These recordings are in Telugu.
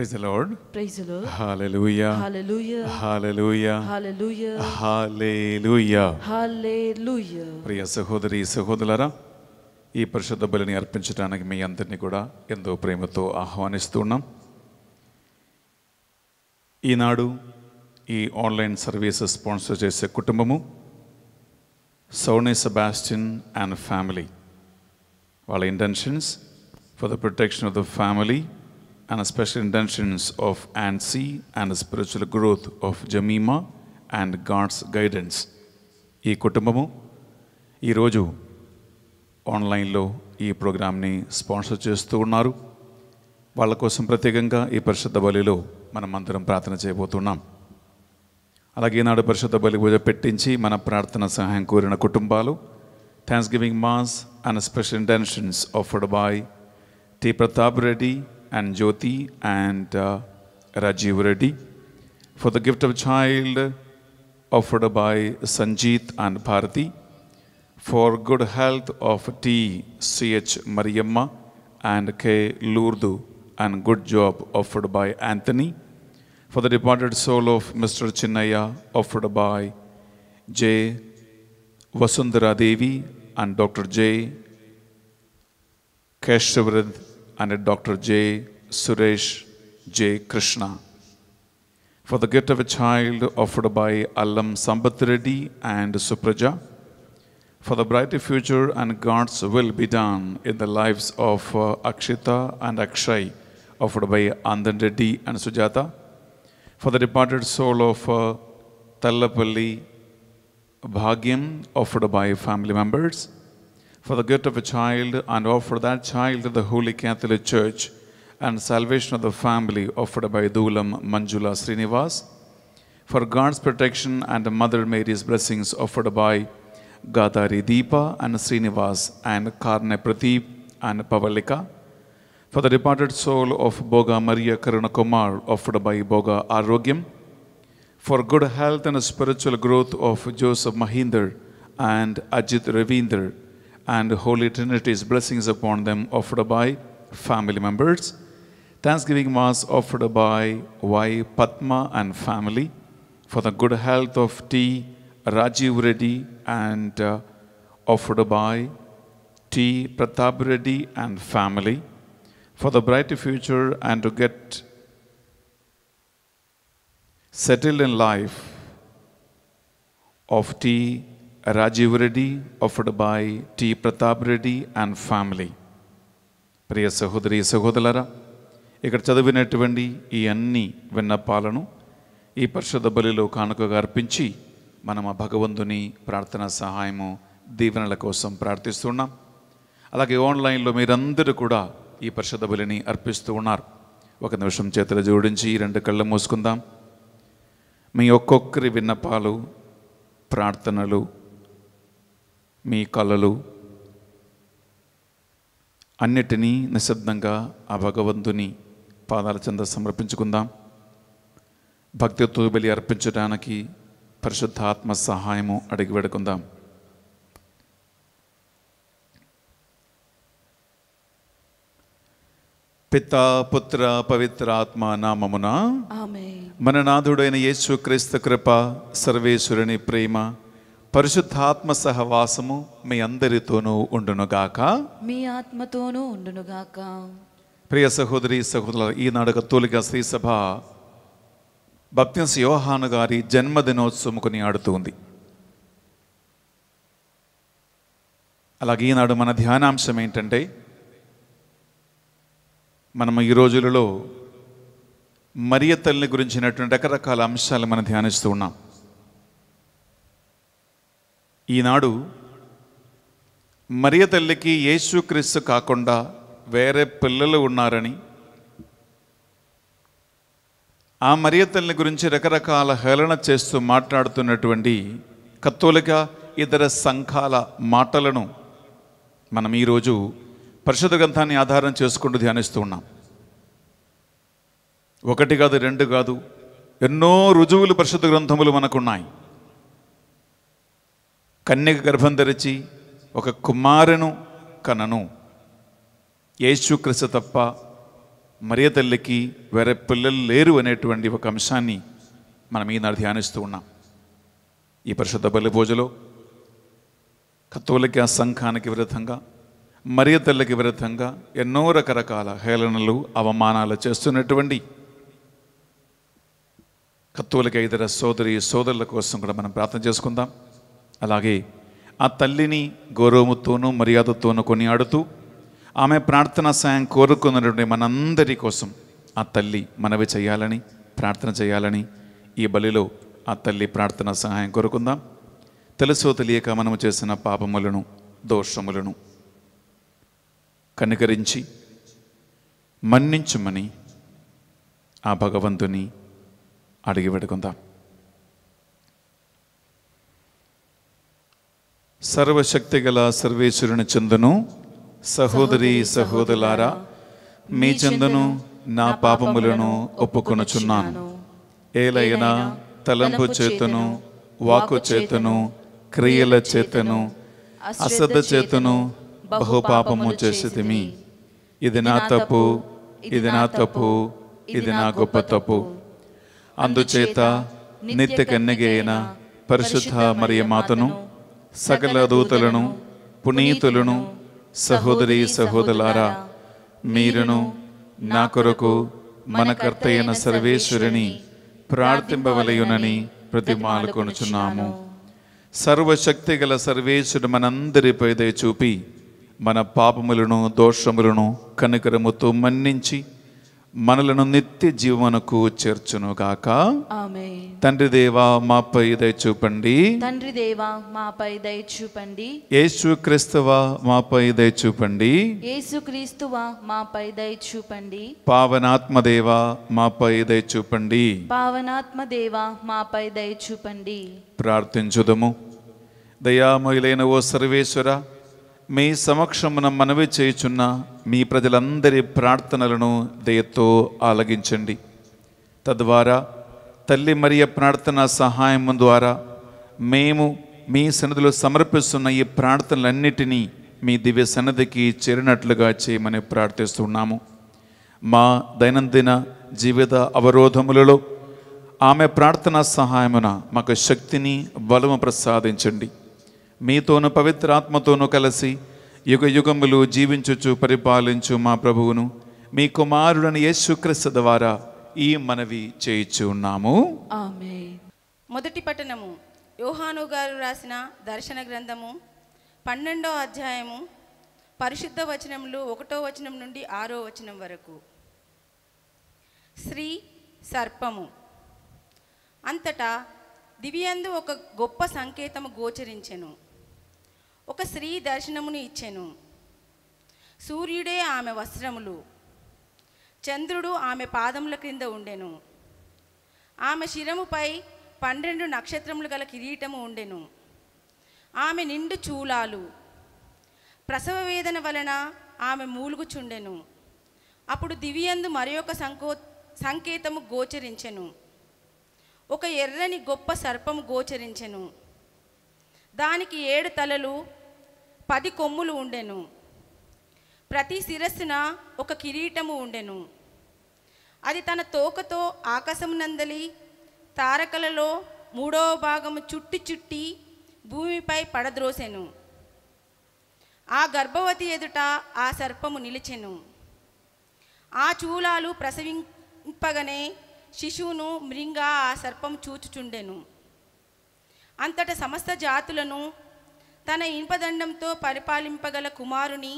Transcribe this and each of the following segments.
Praise the Lord. Praise the Lord. Hallelujah. Hallelujah. Hallelujah. Hallelujah. Hallelujah. Hallelujah. Priya Sahodari Sahodalara. ഈ പരിശുദ്ധ ബലിനെ അർപ്പിച്ചിട്ടാണെങ്കിൽ മെയ് അന്തരനെ കൂടെ എന്തോ പ്രേമത്തോ ആഹ്വാനിസ്തുണം ഈ നാടു ഈ ഓൺലൈൻ സർവീസ് സ്പോൺസർ ചെയ്ത കുടുംബമും സോണി Sebastian and family. വാള intentions for the protection of the family. and special intentions of ANSI and spiritual growth of Jamima and God's guidance. ఈ కుటుంబము ఈరోజు ఆన్లైన్లో ఈ ప్రోగ్రామ్ని స్పాన్సర్ చేస్తూ ఉన్నారు వాళ్ళ కోసం ప్రత్యేకంగా ఈ పరిశుద్ధ బలిలో మనం అందరం ప్రార్థన చేయబోతున్నాం అలాగే నాడు పరిశుద్ధ బలి పూజ పెట్టించి మన ప్రార్థన సహాయం కోరిన కుటుంబాలు thanksgiving mass and special intentions offered by T Pratap Reddy and Jyoti and uh, Rajiv Reddy for the gift of child offered by Sanjeet and Bharati for good health of T. C. H. Mariamma and K. Lurdu and good job offered by Anthony for the departed soul of Mr. Chinnaya offered by J. Vasundhara Devi and Dr. J. Keshavrad and a Dr. J. Suresh J. Krishna. For the gift of a child offered by Alam Sambat and Supraja. For the brighter future and God's will be done in the lives of uh, Akshita and Akshay offered by Andan Reddy and Sujata. For the departed soul of uh, Tallapalli Bhagyam offered by family members for the good of a child and offer that child to the Holy Catholic Church and salvation of the family offered by Dulam Manjula Srinivas, for God's protection and Mother Mary's blessings offered by Gadari Deepa and Srinivas and Karne and Pavalika, for the departed soul of Boga Maria Karunakumar offered by Boga Arogyam, for good health and spiritual growth of Joseph Mahinder and Ajit Ravinder, and Holy Trinity's blessings upon them offered by family members. Thanksgiving Mass offered by Y. Patma and family for the good health of T. Rajiv Reddy and uh, offered by T. Pratap Reddy and family for the brighter future and to get settled in life of T. Rajiv Reddy offered by T. Pratap Reddy and family ప్రియ సహోదరి సహోదరులరా ఇక్కడ చదివినటువంటి ఈ అన్ని విన్నపాలను ఈ పరిషద బలిలో కానుకగా అర్పించి మనం ఆ భగవంతుని ప్రార్థన సహాయము దీవెనల కోసం ప్రార్థిస్తున్నాం అలాగే ఆన్లైన్లో మీరందరూ కూడా ఈ పరిషద బలిని అర్పిస్తూ ఉన్నారు ఒక నిమిషం చేతులు జోడించి రెండు కళ్ళు మూసుకుందాం మీ ఒక్కొక్కరి విన్నపాలు ప్రార్థనలు మీ కళలు అన్నిటినీ నిశ్శబ్దంగా ఆ భగవంతుని పాదాల చెంద సమర్పించుకుందాం భక్తి బలి అర్పించడానికి పరిశుద్ధాత్మ సహాయము అడిగి పెడుకుందాం పితా పుత్ర పవిత్రాత్మ నామమున మన నాథుడైన యేసు క్రీస్తు కృప సర్వేశ్వరుని ప్రేమ పరిశుద్ధాత్మ సహవాసము మీ అందరితోనూ ఉండునుగాక మీ ఆత్మతోనూ ఉండునుగాక ప్రియ సహోదరి సహోదరు ఈనాడు కత్తోలిక శ్రీ సభ భక్తిన్స్ యోహాను గారి జన్మదినోత్సవం కొనియాడుతుంది అలాగే ఈనాడు మన ధ్యానాంశం ఏంటంటే మనం ఈ రోజులలో మరియ తల్లిని గురించినటువంటి రకరకాల అంశాలు మనం ధ్యానిస్తూ ఉన్నాం ఈనాడు మరియ తల్లికి యేసుక్రీస్తు కాకుండా వేరే పిల్లలు ఉన్నారని ఆ మరియ తల్లి గురించి రకరకాల హేళన చేస్తూ మాట్లాడుతున్నటువంటి కత్తోలిక ఇతర సంఘాల మాటలను మనం ఈరోజు పరిశుద్ధ గ్రంథాన్ని ఆధారం చేసుకుంటూ ధ్యానిస్తూ ఉన్నాం ఒకటి కాదు రెండు కాదు ఎన్నో రుజువులు పరిశుద్ధ గ్రంథములు మనకున్నాయి కన్యక గర్భం ధరిచి ఒక కుమారును కనను క్రిస్త తప్ప మరియ తల్లికి వేరే పిల్లలు లేరు అనేటువంటి ఒక అంశాన్ని మనం ఈనాడు ధ్యానిస్తూ ఉన్నాం ఈ పరిశుద్ధ బలి పూజలో కత్తోలిక సంఘానికి విరుద్ధంగా మరియ తల్లికి విరుద్ధంగా ఎన్నో రకరకాల హేళనలు అవమానాలు చేస్తున్నటువంటి కత్తోలిక ఇతర సోదరి సోదరుల కోసం కూడా మనం ప్రార్థన చేసుకుందాం అలాగే ఆ తల్లిని గౌరవముతోనూ మర్యాదతోనూ కొనియాడుతూ ఆమె ప్రార్థన సాయం కోరుకున్నటువంటి మనందరి కోసం ఆ తల్లి మనవి చేయాలని ప్రార్థన చేయాలని ఈ బలిలో ఆ తల్లి ప్రార్థన సహాయం కోరుకుందాం తెలుసో తెలియక మనము చేసిన పాపములను దోషములను కనికరించి మన్నించుమని ఆ భగవంతుని అడిగి పెడుకుందాం సర్వశక్తి గల సర్వేశ్వరుని చందును సహోదరి సహోదరులారా మీ చందును నా పాపములను ఒప్పుకొనుచున్నాను ఏలైనా తలంపు చేతను వాకు చేతను క్రియల చేతను అసద్ధ చేతను బహుపాపము మీ ఇది నా తప్పు ఇది నా తప్పు ఇది నా గొప్ప తప్పు అందుచేత నిత్య కన్నెగైన పరిశుద్ధ మరియ మాతను సకల దూతలను పునీతులను సహోదరి సహోదరులారా మీరును నా కొరకు మన కర్త అయిన సర్వేశ్వరిని ప్రార్థింపవలయునని కొనుచున్నాము సర్వశక్తి గల సర్వేశ్వరుడు మనందరిపై దయ చూపి మన పాపములను దోషములను కనికరముతో మన్నించి మనలను నిత్య జీవనకు చేర్చును గాక తండ్రి దేవా మాపై దయ చూపండి తండ్రి దేవా మాపై దయ చూపండి యేసు క్రీస్తువా మాపై దయ చూపండి యేసు క్రీస్తువా మాపై దయ చూపండి పావనాత్మ దేవా మాపై దయ చూపండి పావనాత్మ దేవా మాపై దయ చూపండి ప్రార్థించుదము దయామయులైన ఓ సర్వేశ్వర మీ సమక్షమున మనవి చేయుచున్న మీ ప్రజలందరి ప్రార్థనలను దయతో ఆలగించండి తద్వారా తల్లి మరియ ప్రార్థన సహాయం ద్వారా మేము మీ సన్నిధిలో సమర్పిస్తున్న ఈ ప్రార్థనలన్నిటినీ మీ దివ్య సన్నిధికి చేరినట్లుగా చేయమని ప్రార్థిస్తున్నాము మా దైనందిన జీవిత అవరోధములలో ఆమె ప్రార్థనా సహాయమున మాకు శక్తిని బలము ప్రసాదించండి మీతోను పవిత్రాత్మతోనూ కలిసి యుగ యుగములు జీవించుచు పరిపాలించు మా ప్రభువును మీ కుమారుడని యేసుక్రీస్తు ద్వారా ఈ మనవి చేయిచ్చు ఉన్నాము మొదటి పట్టణము యోహాను గారు రాసిన దర్శన గ్రంథము పన్నెండో అధ్యాయము పరిశుద్ధ వచనములు ఒకటో వచనం నుండి ఆరో వచనం వరకు శ్రీ సర్పము అంతటా దివ్యందు ఒక గొప్ప సంకేతము గోచరించెను ఒక స్త్రీ దర్శనమును ఇచ్చెను సూర్యుడే ఆమె వస్త్రములు చంద్రుడు ఆమె పాదముల క్రింద ఉండెను ఆమె శిరముపై పన్నెండు నక్షత్రములు గల కిరీటము ఉండెను ఆమె నిండు చూలాలు ప్రసవ వేదన వలన ఆమె మూలుగుచుండెను అప్పుడు దివ్యందు మరి ఒక సంకో సంకేతము గోచరించెను ఒక ఎర్రని గొప్ప సర్పము గోచరించెను దానికి ఏడు తలలు పది కొమ్ములు ఉండెను ప్రతి శిరస్సున ఒక కిరీటము ఉండెను అది తన తోకతో ఆకాశం నందలి తారకలలో మూడవ భాగము చుట్టి చుట్టి భూమిపై పడద్రోసెను ఆ గర్భవతి ఎదుట ఆ సర్పము నిలిచెను ఆ చూలాలు ప్రసవింపగనే శిశువును మృంగా ఆ సర్పం చూచుచుండెను అంతట సమస్త జాతులను తన ఇనుపదండంతో పరిపాలింపగల కుమారుని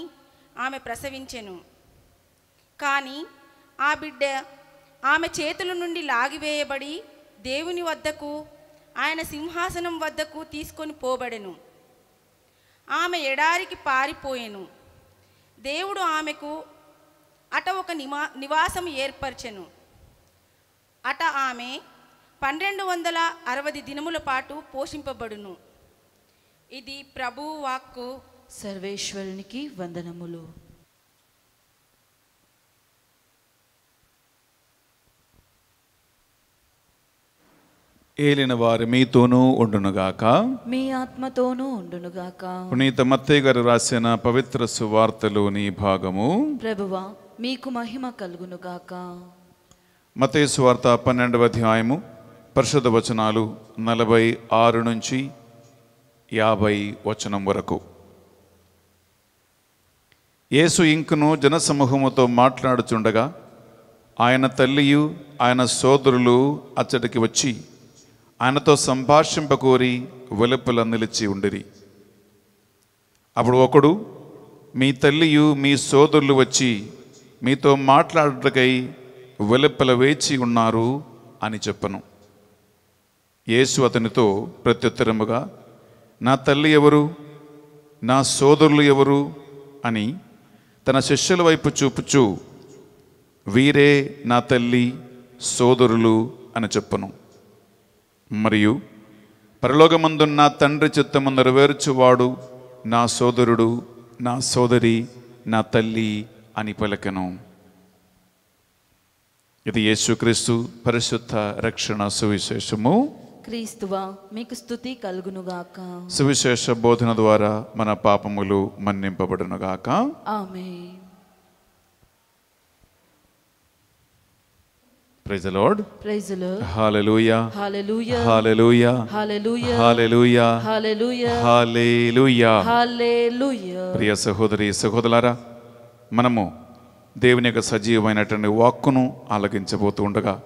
ఆమె ప్రసవించెను కానీ ఆ బిడ్డ ఆమె చేతుల నుండి లాగివేయబడి దేవుని వద్దకు ఆయన సింహాసనం వద్దకు తీసుకొని పోబడెను ఆమె ఎడారికి పారిపోయెను దేవుడు ఆమెకు అట ఒక నివా నివాసం ఏర్పరచెను అట ఆమె పన్నెండు వందల అరవై దినముల పాటు పోషింపబడును ఇది ప్రభు వాక్కు సర్వేశ్వరునికి వందనములు ఏలిన వారు మీతోనూ ఉండునుగాక మీ ఆత్మతోనూ ఉండునుగాక పునీత మత్తయ్య గారు రాసిన పవిత్ర సువార్తలోని భాగము ప్రభువా మీకు మహిమ కలుగునుగాక మతయ్య సువార్త పన్నెండవ అధ్యాయము పరిషద వచనాలు నలభై ఆరు నుంచి యాభై వచనం వరకు యేసు ఇంకును జనసమూహముతో మాట్లాడుచుండగా ఆయన తల్లియు ఆయన సోదరులు అచ్చటికి వచ్చి ఆయనతో కోరి వెలుపల నిలిచి ఉండిరి అప్పుడు ఒకడు మీ తల్లియు మీ సోదరులు వచ్చి మీతో మాట్లాడటకై వెలుపల వేచి ఉన్నారు అని చెప్పను యేసు అతనితో ప్రత్యుత్తరముగా నా తల్లి ఎవరు నా సోదరులు ఎవరు అని తన శిష్యుల వైపు చూపుచు వీరే నా తల్లి సోదరులు అని చెప్పును మరియు పరలోకమందున్న నా తండ్రి చిత్తము నెరవేర్చువాడు నా సోదరుడు నా సోదరి నా తల్లి అని పలకను ఇది యేసుక్రీస్తు పరిశుద్ధ రక్షణ సువిశేషము క్రీస్తువా మీకు స్థుతి కలుగునుగాక సువిశేష బోధన ద్వారా మన పాపములు మన్నింపబడునుగాక ఆమె ప్రైజ్ లార్డ్ ప్రైజ్ లార్డ్ హల్లెలూయా హల్లెలూయా హల్లెలూయా హల్లెలూయా హల్లెలూయా హల్లెలూయా హల్లెలూయా హల్లెలూయా ప్రియ సహోదరి సహోదరులారా మనము దేవుని యొక్క సజీవమైనటువంటి వాక్కును ఆలకించబోతూ ఉండగా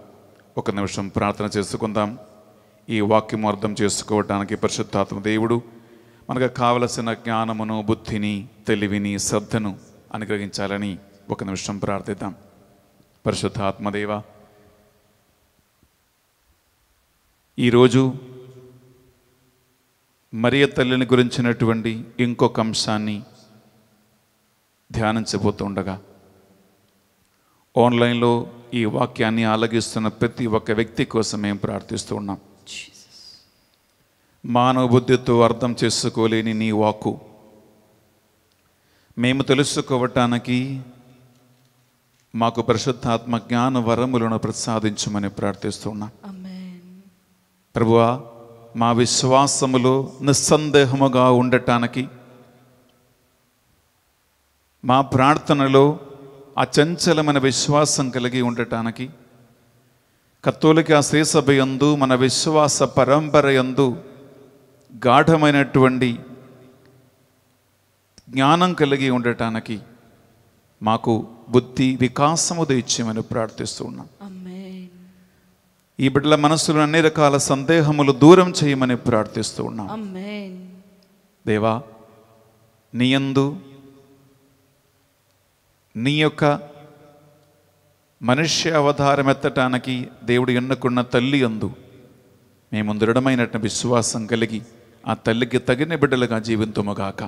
ఒక నిమిషం ప్రార్థన చేసుకుందాం ఈ వాక్యం అర్థం చేసుకోవడానికి పరిశుద్ధాత్మ దేవుడు మనకు కావలసిన జ్ఞానమును బుద్ధిని తెలివిని శ్రద్ధను అనుగ్రహించాలని ఒక నిమిషం ప్రార్థిద్దాం పరిశుద్ధాత్మదేవ ఈరోజు మరియ తల్లిని గురించినటువంటి ఇంకొక అంశాన్ని ధ్యానించబోతుండగా ఆన్లైన్లో ఈ వాక్యాన్ని ఆలగిస్తున్న ప్రతి ఒక్క వ్యక్తి కోసం మేము ప్రార్థిస్తూ ఉన్నాం మానవ బుద్ధితో అర్థం చేసుకోలేని నీ వాక్కు మేము తెలుసుకోవటానికి మాకు పరిశుద్ధాత్మ జ్ఞాన వరములను ప్రసాదించమని ప్రార్థిస్తున్నా ప్రభువా మా విశ్వాసములో నిస్సందేహముగా ఉండటానికి మా ప్రార్థనలో అచంచలమైన విశ్వాసం కలిగి ఉండటానికి కత్తోలిక శ్రీసభ యందు మన విశ్వాస పరంపర గాఢమైనటువంటి జ్ఞానం కలిగి ఉండటానికి మాకు బుద్ధి వికాసము దయచేయమని ప్రార్థిస్తూ ఉన్నాం ఈ బిడ్డల మనసులో అన్ని రకాల సందేహములు దూరం చేయమని ప్రార్థిస్తూ ఉన్నాం దేవా నీయందు నీ యొక్క మనుష్య అవతారం ఎత్తటానికి దేవుడు ఎన్నుకున్న తల్లి అందు మేము దృఢమైనటువంటి విశ్వాసం కలిగి ఆ తల్లికి తగిన బిడ్డలుగా జీవితముగాక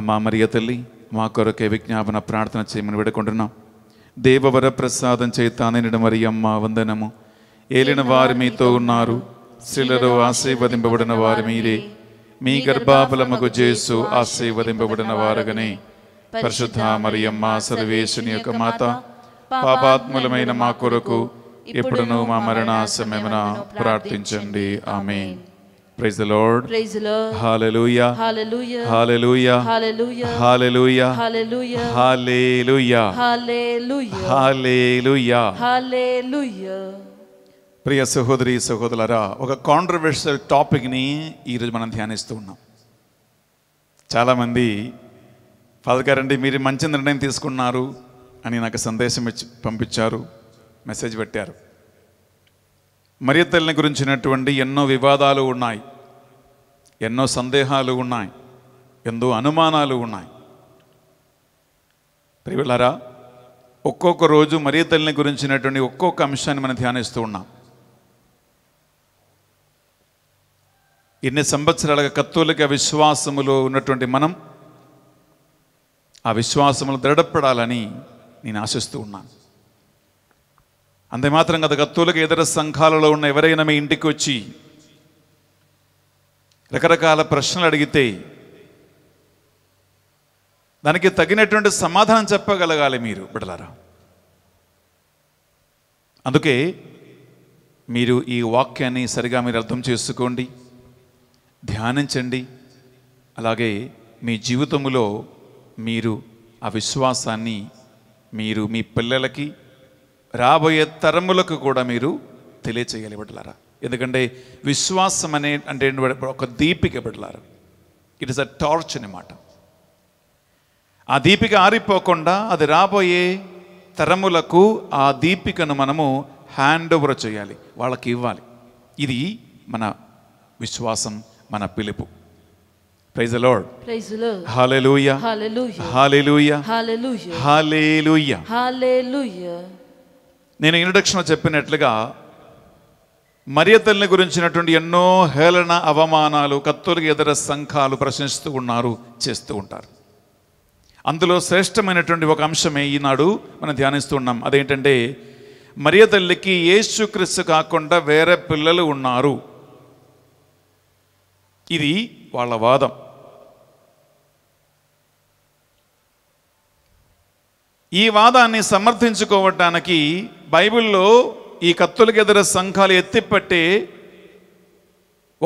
అమ్మా మరియ తల్లి మా కొరకే విజ్ఞాపన ప్రార్థన చేయమని విడుకుంటున్నాం దేవవర ప్రసాదం చేతాని మరి అమ్మ వందనము ఏలిన వారు మీతో ఉన్నారు స్త్రీలలో ఆశీర్వదింపబడిన వారు మీరే మీ గర్భాఫలముకు చేసు ఆశీర్వదింపబడిన వారుగానే పరిశుద్ధ మరియమ్మ సర్వేశుని యొక్క మాత పాపాత్ములమైన మా కొరకు ఎప్పుడునూ మా మరణ సమయమున ప్రార్థించండి ఆమె praise the Lord praise the Lord హల్లెలూయా హల్లెలూయా హల్లెలూయా హల్లెలూయా హల్లెలూయా హల్లెలూయా హల్లెలూయా హల్లెలూయా హల్లెలూయా ప్రియ సహోదరి సహోదరులారా ఒక కాంట్రవర్షియల్ ఈ ఈరోజు మనం ధ్యానిస్తూ ఉన్నాం చాలామంది ఫాదర్ గారండి మీరు మంచి నిర్ణయం తీసుకున్నారు అని నాకు సందేశం ఇచ్చి పంపించారు మెసేజ్ పెట్టారు మరియు తల్లిని గురించినటువంటి ఎన్నో వివాదాలు ఉన్నాయి ఎన్నో సందేహాలు ఉన్నాయి ఎంతో అనుమానాలు ఉన్నాయి ప్రియులరా ఒక్కొక్క రోజు మరీ తల్లిని గురించినటువంటి ఒక్కొక్క అంశాన్ని మనం ధ్యానిస్తూ ఉన్నాం ఎన్ని సంవత్సరాలుగా కత్తోలిక విశ్వాసములో ఉన్నటువంటి మనం ఆ విశ్వాసములు దృఢపడాలని నేను ఆశిస్తూ ఉన్నాను అంతేమాత్రం గత కత్తోలిక ఇతర సంఘాలలో ఉన్న ఎవరైనా మీ ఇంటికి వచ్చి రకరకాల ప్రశ్నలు అడిగితే దానికి తగినటువంటి సమాధానం చెప్పగలగాలి మీరు బిడలారా అందుకే మీరు ఈ వాక్యాన్ని సరిగా మీరు అర్థం చేసుకోండి ధ్యానించండి అలాగే మీ జీవితంలో మీరు ఆ విశ్వాసాన్ని మీరు మీ పిల్లలకి రాబోయే తరములకు కూడా మీరు తెలియచేయాలి బిడ్డలారా ఎందుకంటే విశ్వాసం అనే అంటే ఒక దీపిక పెడలారు ఇట్ ఇస్ అ టార్చ్ అనమాట ఆ దీపిక ఆరిపోకుండా అది రాబోయే తరములకు ఆ దీపికను మనము హ్యాండ్ ఓవర్ చేయాలి వాళ్ళకి ఇవ్వాలి ఇది మన విశ్వాసం మన పిలుపు ప్రైజ్ లార్డ్ ప్రైజ్ లార్డ్ హల్లెలూయా హల్లెలూయా హల్లెలూయా హల్లెలూయా హల్లెలూయా హల్లెలూయా నేను ఇంట్రొడక్షన్ చెప్పినట్లుగా మరియ తల్లిని గురించినటువంటి ఎన్నో హేళన అవమానాలు కత్తులకి ఇతర సంఘాలు ప్రశ్నిస్తూ ఉన్నారు చేస్తూ ఉంటారు అందులో శ్రేష్టమైనటువంటి ఒక అంశమే ఈనాడు మనం ధ్యానిస్తూ ఉన్నాం అదేంటంటే మరియ తల్లికి యేసుక్రీస్తు కాకుండా వేరే పిల్లలు ఉన్నారు ఇది వాళ్ళ వాదం ఈ వాదాన్ని సమర్థించుకోవటానికి బైబిల్లో ఈ ఎదుర సంఘాలు ఎత్తిపట్టే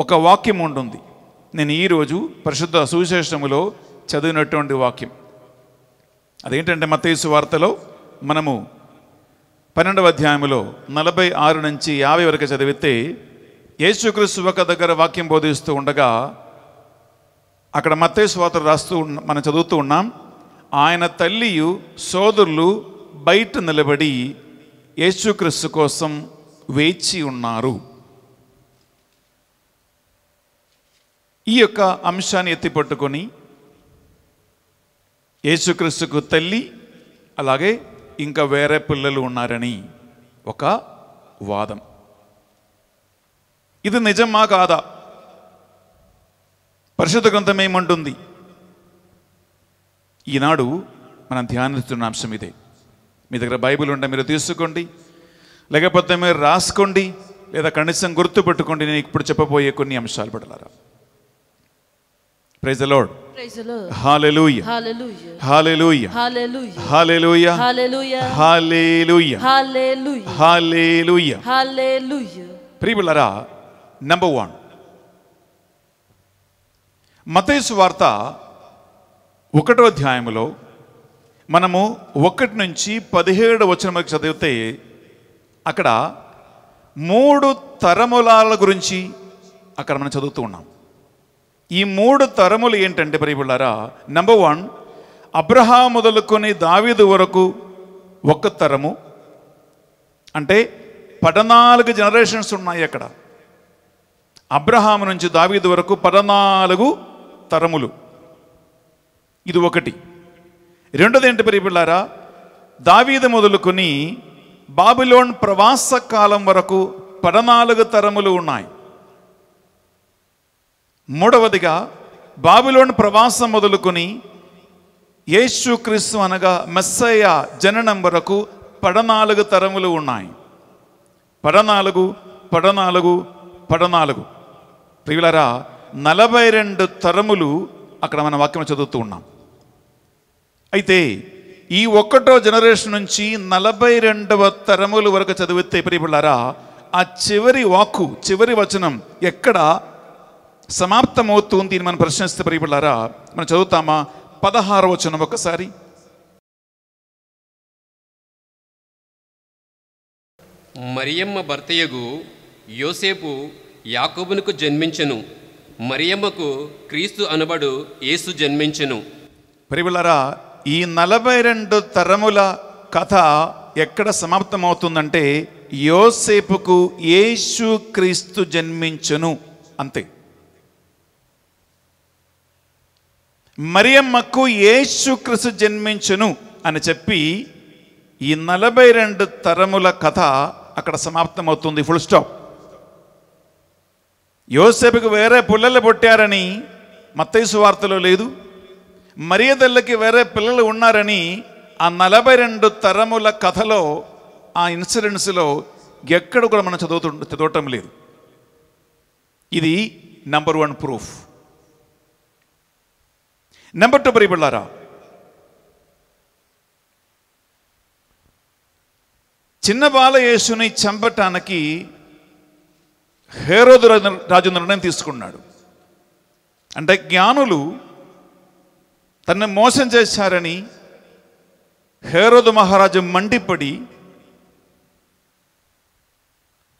ఒక వాక్యం ఉంటుంది నేను ఈరోజు పరిశుద్ధ సువిశేషములో చదివినటువంటి వాక్యం అదేంటంటే మతేసు వార్తలో మనము పన్నెండవ అధ్యాయంలో నలభై ఆరు నుంచి యాభై వరకు చదివితే యేసుక్రీస్తు ఒక దగ్గర వాక్యం బోధిస్తూ ఉండగా అక్కడ మత్తేసు వార్త రాస్తూ మనం చదువుతూ ఉన్నాం ఆయన తల్లియు సోదరులు బయట నిలబడి యేసుక్రీస్తు కోసం వేచి ఉన్నారు ఈ యొక్క అంశాన్ని ఎత్తిపట్టుకొని యేసుక్రీస్తుకు తల్లి అలాగే ఇంకా వేరే పిల్లలు ఉన్నారని ఒక వాదం ఇది నిజమా కాదా పరిశుద్ధ గ్రంథం ఏమంటుంది ఈనాడు మనం ధ్యానిస్తున్న అంశం ఇదే మీ దగ్గర బైబిల్ ఉంటే మీరు తీసుకోండి లేకపోతే మీరు రాసుకోండి లేదా కనీసం గుర్తు నేను ఇప్పుడు చెప్పబోయే కొన్ని అంశాలు పడలారా ప్రైజ్ లార్డ్ ప్రియులరా నంబర్ వన్ మతేసు వార్త ఒకటో అధ్యాయంలో మనము ఒకటి నుంచి పదిహేడు వచ్చిన చదివితే అక్కడ మూడు తరములాల గురించి అక్కడ మనం చదువుతూ ఉన్నాం ఈ మూడు తరములు ఏంటంటే పరిబుళ్ళారా నెంబర్ వన్ అబ్రహా మొదలుకొని దావీదు వరకు ఒక తరము అంటే పద్నాలుగు జనరేషన్స్ ఉన్నాయి అక్కడ అబ్రహాం నుంచి దావీదు వరకు పద్నాలుగు తరములు ఇది ఒకటి రెండోది ఏంటి పరిపిల్లారా దావీదు మొదలుకొని బాబిలోన్ ప్రవాస కాలం వరకు పడనాలుగు తరములు ఉన్నాయి మూడవదిగా బాబిలోన్ ప్రవాసం మొదలుకొని క్రీస్తు అనగా మెస్సయ్య జననం వరకు పడనాలుగు తరములు ఉన్నాయి పడనాలుగు పడనాలుగు పడనాలుగు ప్రియులరా నలభై రెండు తరములు అక్కడ మన వాక్యం చదువుతూ ఉన్నాం అయితే ఈ ఒక్కటో జనరేషన్ నుంచి నలభై రెండవ తరముల వరకు చదివితే ప్రియపడారా ఆ చివరి వాక్కు చివరి వచనం ఎక్కడ సమాప్తమవుతుంది మనం ప్రశ్నిస్తే ప్రియపడారా మనం చదువుతామా పదహారు వచనం ఒకసారి మరియమ్మ భర్తయ్యగు యోసేపు యాకోబునకు జన్మించను మరియమ్మకు క్రీస్తు అనబడు యేసు జన్మించను ప్రియులరా ఈ నలభై రెండు తరముల కథ ఎక్కడ సమాప్తమవుతుందంటే యోసేపుకు యేసు క్రీస్తు జన్మించను అంతే మరియమ్మకు క్రీస్తు జన్మించును అని చెప్పి ఈ నలభై రెండు తరముల కథ అక్కడ సమాప్తమవుతుంది ఫుల్ స్టాప్ యోసేపుకు వేరే పుల్లలు పుట్టారని మత్తైసు వార్తలో లేదు మరియదల్లకి వేరే పిల్లలు ఉన్నారని ఆ నలభై రెండు తరముల కథలో ఆ ఇన్సిడెంట్స్లో ఎక్కడ కూడా మనం చదువుతు చదవటం లేదు ఇది number one proof number two పరిబిళ్ళారా చిన్న బాలయేసుని చంపటానికి హేరోదు రాజు నిర్ణయం తీసుకున్నాడు అంటే జ్ఞానులు తనను మోసం చేశారని హేరోదు మహారాజు మండిపడి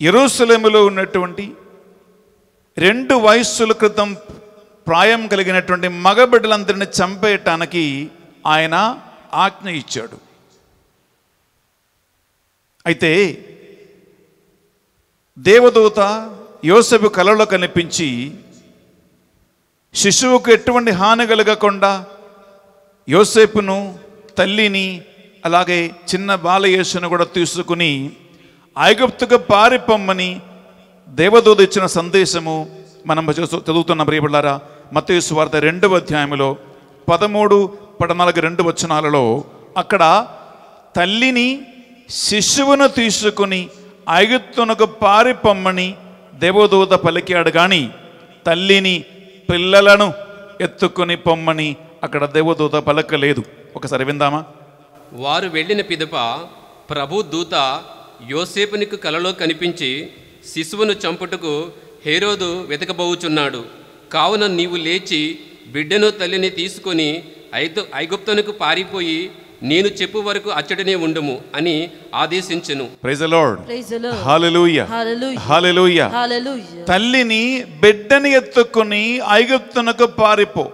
ఎరుసలేములో ఉన్నటువంటి రెండు వయస్సుల క్రితం ప్రాయం కలిగినటువంటి మగబిడ్డలందరిని చంపేయటానికి ఆయన ఆజ్ఞ ఇచ్చాడు అయితే దేవదూత యోసపు కలలో కనిపించి శిశువుకు ఎటువంటి హాని కలగకుండా యోసేపును తల్లిని అలాగే చిన్న బాలయేసును కూడా తీసుకుని ఐగుప్తుకు పారిపొమ్మని దేవదూత ఇచ్చిన సందేశము మనం చదువుతున్న ప్రియబిళ్ళారా మతేసు వార్త రెండవ అధ్యాయంలో పదమూడు పద్నాలుగు రెండు వచనాలలో అక్కడ తల్లిని శిశువును తీసుకుని ఐగుప్తునకు పారిపొమ్మని దేవదూత పలికాడు కానీ తల్లిని పిల్లలను ఎత్తుకుని పొమ్మని అక్కడ దేవదూత లేదు ఒకసారి విందామా వారు వెళ్ళిన పిదప ప్రభు దూత యోసేపునికి కలలో కనిపించి శిశువును చంపుటకు హేరోదు వెతకబోచున్నాడు కావున నీవు లేచి బిడ్డను తల్లిని తీసుకొని ఐదు ఐగుప్తునకు పారిపోయి నేను చెప్పు వరకు అచ్చటనే ఉండము అని ఆదేశించను తల్లిని బిడ్డని ఎత్తుకుని ఐగుప్తునకు పారిపో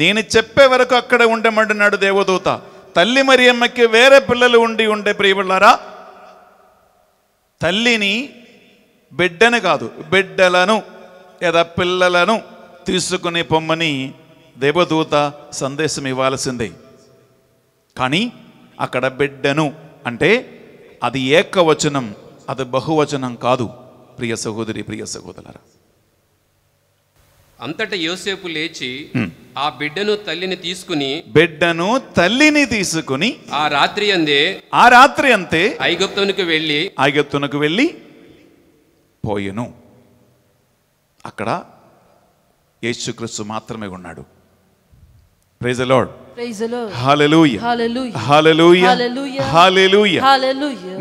నేను చెప్పే వరకు అక్కడ ఉండమంటున్నాడు దేవదూత తల్లి మరి అమ్మకి వేరే పిల్లలు ఉండి ఉండే ప్రియబిళ్ళారా తల్లిని బిడ్డను కాదు బిడ్డలను లేదా పిల్లలను తీసుకుని పొమ్మని దేవదూత సందేశం ఇవ్వాల్సిందే కానీ అక్కడ బిడ్డను అంటే అది ఏకవచనం అది బహువచనం కాదు ప్రియ సహోదరి ప్రియ సహోదరు అంతటా యోసేపు లేచి ఆ బిడ్డను తల్లిని తీసుకుని బిడ్డను తల్లిని తీసుకుని ఆ రాత్రి అందే ఆ రాత్రి అంతే ఐగుప్తునికి వెళ్ళి ఐగుప్తునకు వెళ్ళి పోయెను అక్కడ యేసుక్రీస్తు మాత్రమే ఉన్నాడు ప్రైజ్ లార్డ్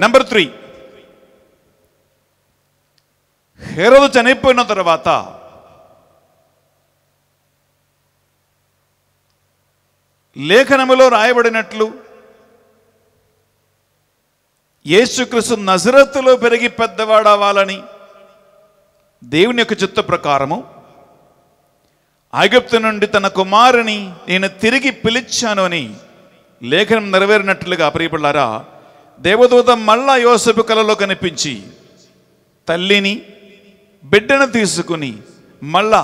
నంబర్ త్రీ హెరోదు చనిపోయిన తర్వాత లేఖనములో రాయబడినట్లు యేసుక్రీస్తు నజరత్తులో పెరిగి పెద్దవాడవ్వాలని దేవుని యొక్క చిత్త ప్రకారము ఐగుప్తు నుండి తన కుమారుని నేను తిరిగి పిలిచాను అని లేఖనం నెరవేరినట్లుగా ప్రియపడ్డారా దేవదూత మళ్ళా యోసపు కలలో కనిపించి తల్లిని బిడ్డను తీసుకుని మళ్ళా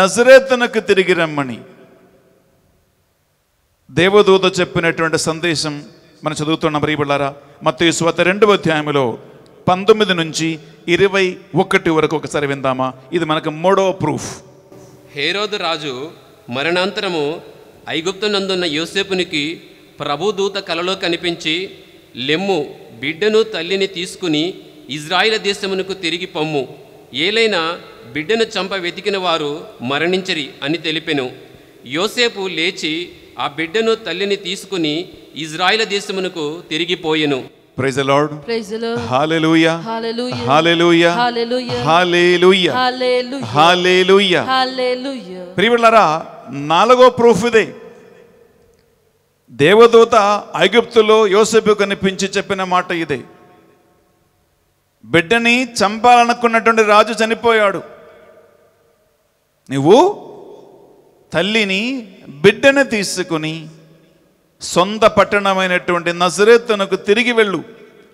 నజరేతనకు తిరిగి రమ్మని దేవదూత చెప్పినటువంటి సందేశం మనం చదువుతున్న ప్రియబిళ్ళారా మత్తయి స్వత రెండవ అధ్యాయంలో పంతొమ్మిది నుంచి ఇరవై ఒకటి వరకు ఒకసారి విందామా ఇది మనకు మూడో ప్రూఫ్ హేరోదు రాజు మరణాంతరము ఐగుప్తునందున్న యోసేపునికి ప్రభుదూత కలలో కనిపించి లెమ్ము బిడ్డను తల్లిని తీసుకుని ఇజ్రాయిల దేశమునకు తిరిగి పొమ్ము ఏలైనా బిడ్డను చంప వెతికిన వారు మరణించరి అని తెలిపెను యోసేపు లేచి ఆ బిడ్డను తల్లిని తీసుకుని ఇజ్రాయిల్ దేశమునకు తిరిగిపోయెను ప్రైజ్ లార్డ్ ప్రైజ్ హల్లెలూయా హల్లెలూయా హల్లెలూయా హల్లెలూయా హల్లెలూయా ప్రియులారా నాలుగో ప్రూఫ్ ఇదే దేవదూత ఐగుప్తులో యోసేపు కనిపించి చెప్పిన మాట ఇదే బిడ్డని చంపాలనుకున్నటువంటి రాజు చనిపోయాడు నువ్వు తల్లిని బిడ్డను తీసుకుని సొంత పట్టణమైనటువంటి నజరేత్తునకు తిరిగి వెళ్ళు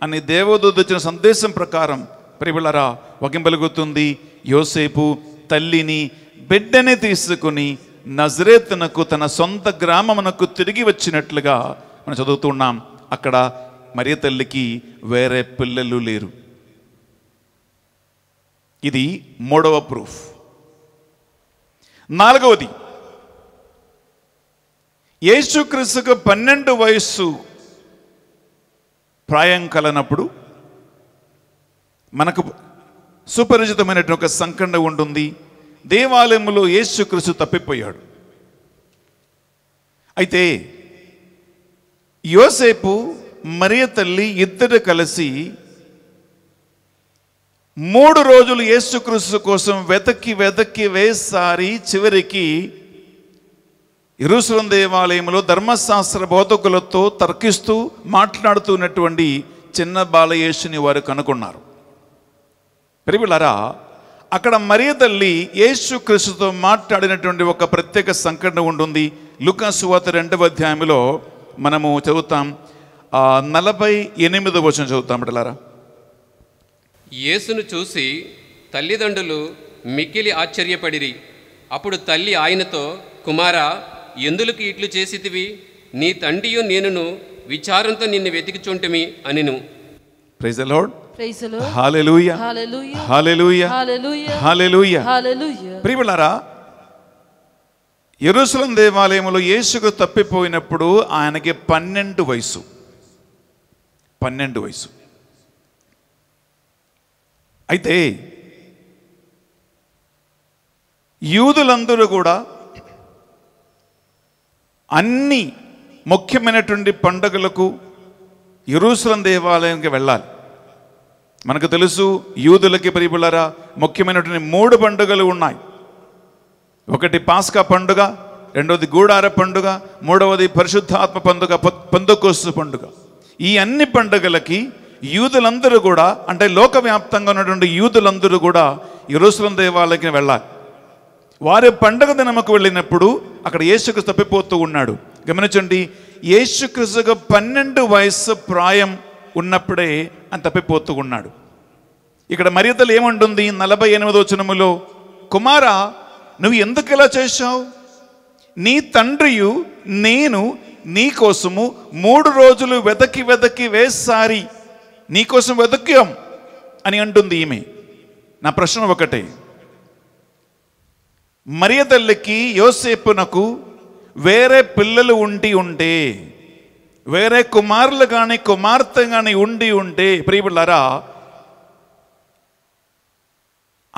అని దేవదూత సందేశం ప్రకారం ప్రిబిళరా వగింపలుగుతుంది యోసేపు తల్లిని బిడ్డని తీసుకుని నజరేత్నకు తన సొంత గ్రామమునకు తిరిగి వచ్చినట్లుగా మనం చదువుతున్నాం అక్కడ మరియ తల్లికి వేరే పిల్లలు లేరు ఇది మూడవ ప్రూఫ్ నాలుగవది యేసుక్రీస్తుకు పన్నెండు వయస్సు ప్రాయం కలనప్పుడు మనకు సుపరిచితమైనటువంటి ఒక సంకండ ఉంటుంది దేవాలయంలో యేసుక్రీస్తు తప్పిపోయాడు అయితే యోసేపు మరియ తల్లి ఇద్దరు కలిసి మూడు రోజులు యేసుక్రీస్తు కోసం వెతకి వెతకి వేసారి చివరికి ఇరుసలం దేవాలయంలో ధర్మశాస్త్ర బోధకులతో తర్కిస్తూ మాట్లాడుతున్నటువంటి చిన్న బాలయేసుని వారు కనుగొన్నారు పెరిగిలరా అక్కడ మరీ తల్లి యేసు క్రీస్తుతో మాట్లాడినటువంటి ఒక ప్రత్యేక సంఘటన ఉంటుంది లుకాసువాత రెండవ అధ్యాయంలో మనము చదువుతాం నలభై ఎనిమిది వచనం చదువుతాం బిడ్డలారా యేసును చూసి తల్లిదండ్రులు మిక్కిలి ఆశ్చర్యపడిరి అప్పుడు తల్లి ఆయనతో కుమారా ఎందులకు ఇట్లు చేసితివి నీ తండ్రియు నేనును విచారంతో నిన్ను వెతికిచుంటమి అనిను ప్రైజ్ ద లార్డ్ ప్రియులారా ఎరుసలం దేవాలయంలో యేసుకు తప్పిపోయినప్పుడు ఆయనకి పన్నెండు వయసు పన్నెండు వయసు అయితే యూదులందరూ కూడా అన్ని ముఖ్యమైనటువంటి పండుగలకు ఇరుసలం దేవాలయంకి వెళ్ళాలి మనకు తెలుసు యూదులకి పరిపులరా ముఖ్యమైనటువంటి మూడు పండుగలు ఉన్నాయి ఒకటి పాస్కా పండుగ రెండవది గూడార పండుగ మూడవది పరిశుద్ధాత్మ పండుగ పందుకోసు పండుగ ఈ అన్ని పండుగలకి యూదులందరూ కూడా అంటే లోకవ్యాప్తంగా ఉన్నటువంటి యూదులందరూ కూడా ఇరుసలం దేవాలయకి వెళ్ళాలి వారి పండుగ దినముకు వెళ్ళినప్పుడు అక్కడ యేసుక్రీస్తు తప్పిపోతూ ఉన్నాడు గమనించండి యేసుక్రీస్తుగా పన్నెండు వయస్సు ప్రాయం ఉన్నప్పుడే అని తప్పిపోతూ ఉన్నాడు ఇక్కడ మర్యాదలు ఏముంటుంది నలభై ఎనిమిదో చనములో కుమార నువ్వు ఎందుకు ఇలా చేశావు నీ తండ్రియు నేను నీకోసము మూడు రోజులు వెతకి వెతకి వేసారి నీకోసం వెతక్యాం అని అంటుంది ఈమె నా ప్రశ్న ఒకటే మరియతల్లికి యోసేపునకు వేరే పిల్లలు ఉండి ఉండే వేరే కుమారులు కానీ కుమార్తె కానీ ఉండి ఉండే ప్రియులరా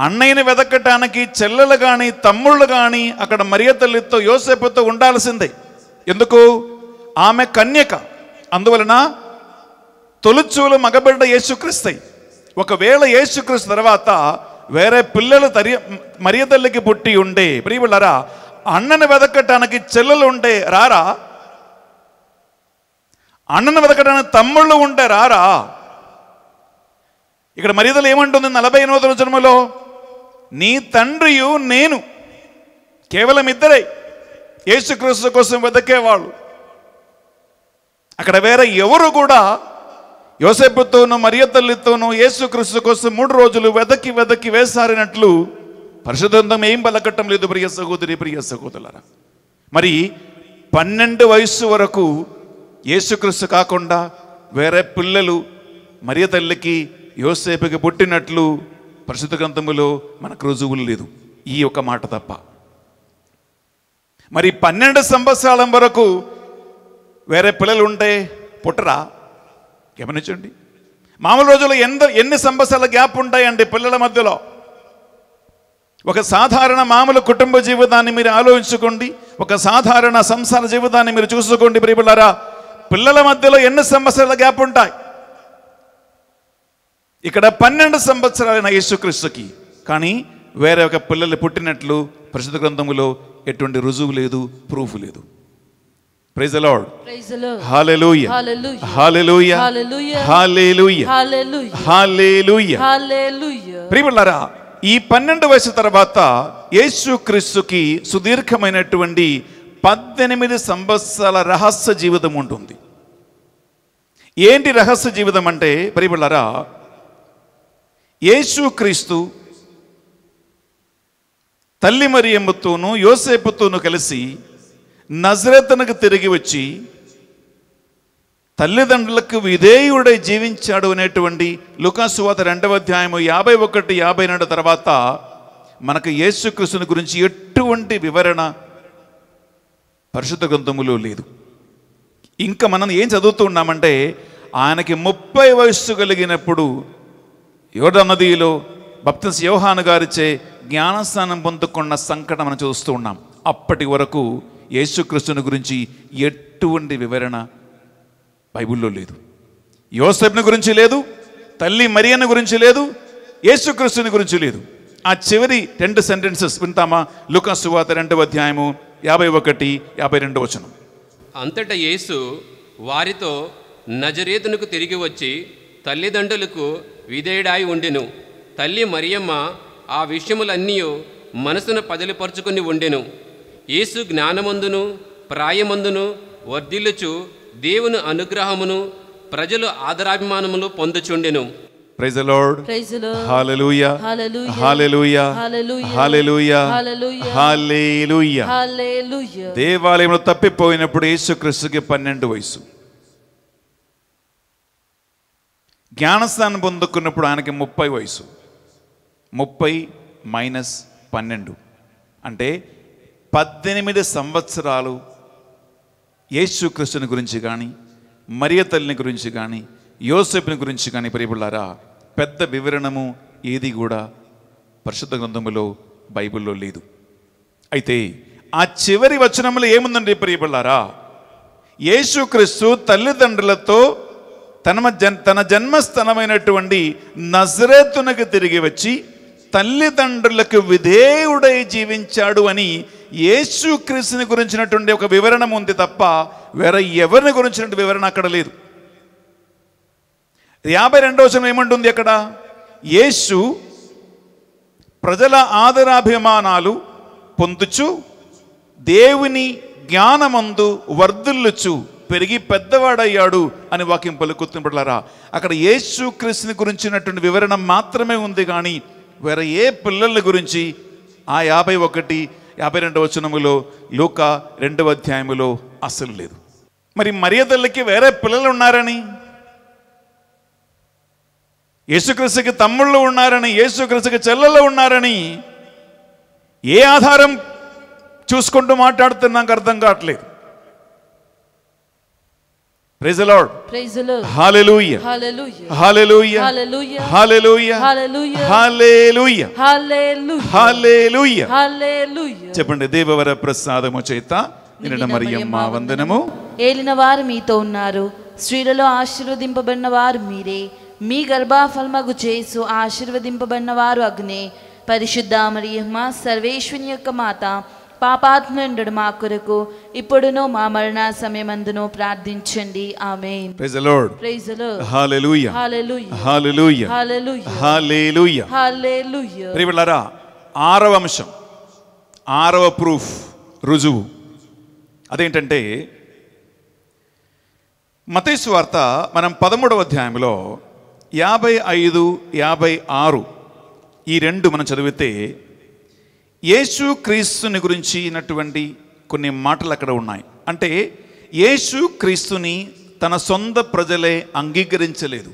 అన్నయ్యని వెతకటానికి చెల్లెలు కానీ తమ్ముళ్ళు కానీ అక్కడ మరియతల్లితో యోసేపుతో ఉండాల్సిందే ఎందుకు ఆమె కన్యక అందువలన తొలుచూలు మగబిడ్డ యేసుక్రిస్తాయి ఒకవేళ యేసుక్రీస్తు తర్వాత వేరే పిల్లలు తరి మరియ తల్లికి పుట్టి ఉండే ప్రియులరా అన్నను వెతకటానికి చెల్లెలు ఉంటే రారా అన్నను వెతకటానికి తమ్ముళ్ళు ఉంటే రారా ఇక్కడ మర్యాదలు ఏమంటుంది నలభై ఎనిమిది జన్మలో నీ తండ్రియు నేను కేవలం ఇద్దరే యేసుక్రీస్తు కోసం వెతకేవాళ్ళు అక్కడ వేరే ఎవరు కూడా యోసేపుతోనూ మరియతల్లితోనూ తల్లితోనూ యేసుక్రీస్తు కోసం మూడు రోజులు వెదకి వెదకి వేసారినట్లు పరిశుద్ధంతం ఏం బలకట్టం లేదు ప్రియ సహోదరి ప్రియ సహోదరులరా మరి పన్నెండు వయస్సు వరకు యేసుక్రీస్తు కాకుండా వేరే పిల్లలు మరియ తల్లికి యోసేపుకి పుట్టినట్లు పరిశుద్ధ గ్రంథములో మనకు రుజువులు లేదు ఈ ఒక మాట తప్ప మరి పన్నెండు సంవత్సరాల వరకు వేరే పిల్లలు ఉంటే పుట్టరా గమనించండి మామూలు రోజుల్లో ఎంత ఎన్ని సంవత్సరాల గ్యాప్ ఉంటాయండి పిల్లల మధ్యలో ఒక సాధారణ మామూలు కుటుంబ జీవితాన్ని మీరు ఆలోచించుకోండి ఒక సాధారణ సంసార జీవితాన్ని మీరు చూసుకోండి ప్రియపిల్లారా పిల్లల మధ్యలో ఎన్ని సంవత్సరాల గ్యాప్ ఉంటాయి ఇక్కడ పన్నెండు సంవత్సరాలైన యేసుక్రీస్తుకి కానీ వేరే ఒక పిల్లలు పుట్టినట్లు ప్రసిద్ధ గ్రంథములో ఎటువంటి రుజువు లేదు ప్రూఫ్ లేదు ప్రైజ్ లార్డ్ హల్లెలూయా హల్లెలూయా హల్లెలూయా హల్లెలూయా హల్లెలూయా ఈ పన్నెండు వయసు తర్వాత యేసుక్రీస్తుకి సుదీర్ఘమైనటువంటి పద్దెనిమిది సంవత్సరాల రహస్య జీవితం ఉంటుంది ఏంటి రహస్య జీవితం అంటే ప్రియబుళ్ళరా యేసుక్రీస్తు తల్లి మరియమ్మతోనూ యోసేపుతోనూ కలిసి నజరతనకు తిరిగి వచ్చి తల్లిదండ్రులకు విధేయుడై జీవించాడు అనేటువంటి లుకాసువాత రెండవ అధ్యాయము యాభై ఒకటి యాభై రెండు తర్వాత మనకు యేసుకృష్ణుని గురించి ఎటువంటి వివరణ పరిశుద్ధ గ్రంథములో లేదు ఇంకా మనం ఏం చదువుతూ ఉన్నామంటే ఆయనకి ముప్పై వయస్సు కలిగినప్పుడు యోధ నదిలో భక్తిస్ యోహాను గారిచే జ్ఞానస్నానం పొందుకున్న సంకటం మనం చూస్తూ ఉన్నాం అప్పటి వరకు యేసుక్రీస్తుని గురించి ఎటువంటి వివరణ బైబిల్లో లేదు యోసెఫ్ని గురించి లేదు తల్లి మరియన్న గురించి లేదు యేసుక్రిస్తుని గురించి లేదు ఆ చివరి రెండు సెంటెన్సెస్ వింటామా లుకా సువాత రెండవ అధ్యాయము యాభై ఒకటి యాభై రెండు వచనం అంతటా యేసు వారితో నజరేతునకు తిరిగి వచ్చి తల్లిదండ్రులకు విధేయుడాయి ఉండెను తల్లి మరియమ్మ ఆ విషయములన్నీ మనసును పదిలిపరుచుకుని ఉండెను యేసు జ్ఞానమందును ప్రాయమందును వర్ధిల్లుచు దేవుని అనుగ్రహమును ప్రజలు ఆదరాభిమానములు పొందుచుండెను ప్రైజ్ లార్డ్ హల్లెలూయా హల్లెలూయా హల్లెలూయా హల్లెలూయా దేవాలయంలో తప్పిపోయినప్పుడు యేసుక్రీస్తుకి పన్నెండు వయసు జ్ఞానస్థానం పొందుకున్నప్పుడు ఆయనకి ముప్పై వయసు ముప్పై మైనస్ పన్నెండు అంటే పద్దెనిమిది సంవత్సరాలు యేసుక్రీస్తుని గురించి కానీ మరియ తల్లిని గురించి కానీ యోసేపుని గురించి కానీ ప్రియబుళ్ళారా పెద్ద వివరణము ఏది కూడా పరిశుద్ధ గ్రంథములో బైబిల్లో లేదు అయితే ఆ చివరి వచనంలో ఏముందండి ప్రియబుళ్ళారా యేసుక్రీస్తు తల్లిదండ్రులతో తన జన్ తన జన్మస్థలమైనటువంటి నజరేతునకు తిరిగి వచ్చి తల్లిదండ్రులకు విధేయుడై జీవించాడు అని యేసుక్రీస్తుని గురించినటువంటి ఒక వివరణ ఉంది తప్ప వేరే ఎవరిని గురించినటువంటి వివరణ అక్కడ లేదు యాభై రెండవ వచనం ఏమంటుంది అక్కడ యేసు ప్రజల ఆదరాభిమానాలు పొందుచు దేవుని జ్ఞానమందు వర్ధుల్లుచు పెరిగి పెద్దవాడయ్యాడు అని వాక్యం పలుకుతున్నప్పుడు అక్కడ యేసు క్రీస్తుని గురించినటువంటి వివరణ మాత్రమే ఉంది కానీ వేరే ఏ పిల్లల గురించి ఆ యాభై ఒకటి యాభై రెండవ వచనములో లోక రెండవ అధ్యాయములో అసలు లేదు మరి మర్యాదలకి వేరే పిల్లలు ఉన్నారని యేసుక్రీస్తుకి తమ్ముళ్ళు ఉన్నారని యేసుక్రీస్తుకి చెల్లెళ్ళు ఉన్నారని ఏ ఆధారం చూసుకుంటూ మాట్లాడుతున్నాక అర్థం కావట్లేదు ప్రైజ్ లార్డ్ ప్రైజ్ లార్డ్ హల్లెలూయా హల్లెలూయా హల్లెలూయా హల్లెలూయా హల్లెలూయా హల్లెలూయా హల్లెలూయా చెప్పండి దేవవర ప్రసాదము చేత నిన్న మరియమ్మ వందనము ఏలిన వారు మీతో ఉన్నారు స్త్రీలలో ఆశీర్వదింపబడిన వారు మీరే మీ గర్భాఫలమగు చేసు ఆశీర్వదింపబడిన వారు అగ్నే పరిశుద్ధ మరియమ్మ సర్వేశ్వని యొక్క మాత పాపాత్ముండు మా కొరకు ఇప్పుడును మా మరణ సమయమందును ప్రార్థించండి ఆమేన్ ఆరవ అంశం ఆరవ ప్రూఫ్ రుజువు అదేంటంటే మతేసు వార్త మనం పదమూడవ అధ్యాయంలో యాభై ఐదు యాభై ఆరు ఈ రెండు మనం చదివితే యేసు క్రీస్తుని గురించినటువంటి కొన్ని మాటలు అక్కడ ఉన్నాయి అంటే యేసు క్రీస్తుని తన సొంత ప్రజలే అంగీకరించలేదు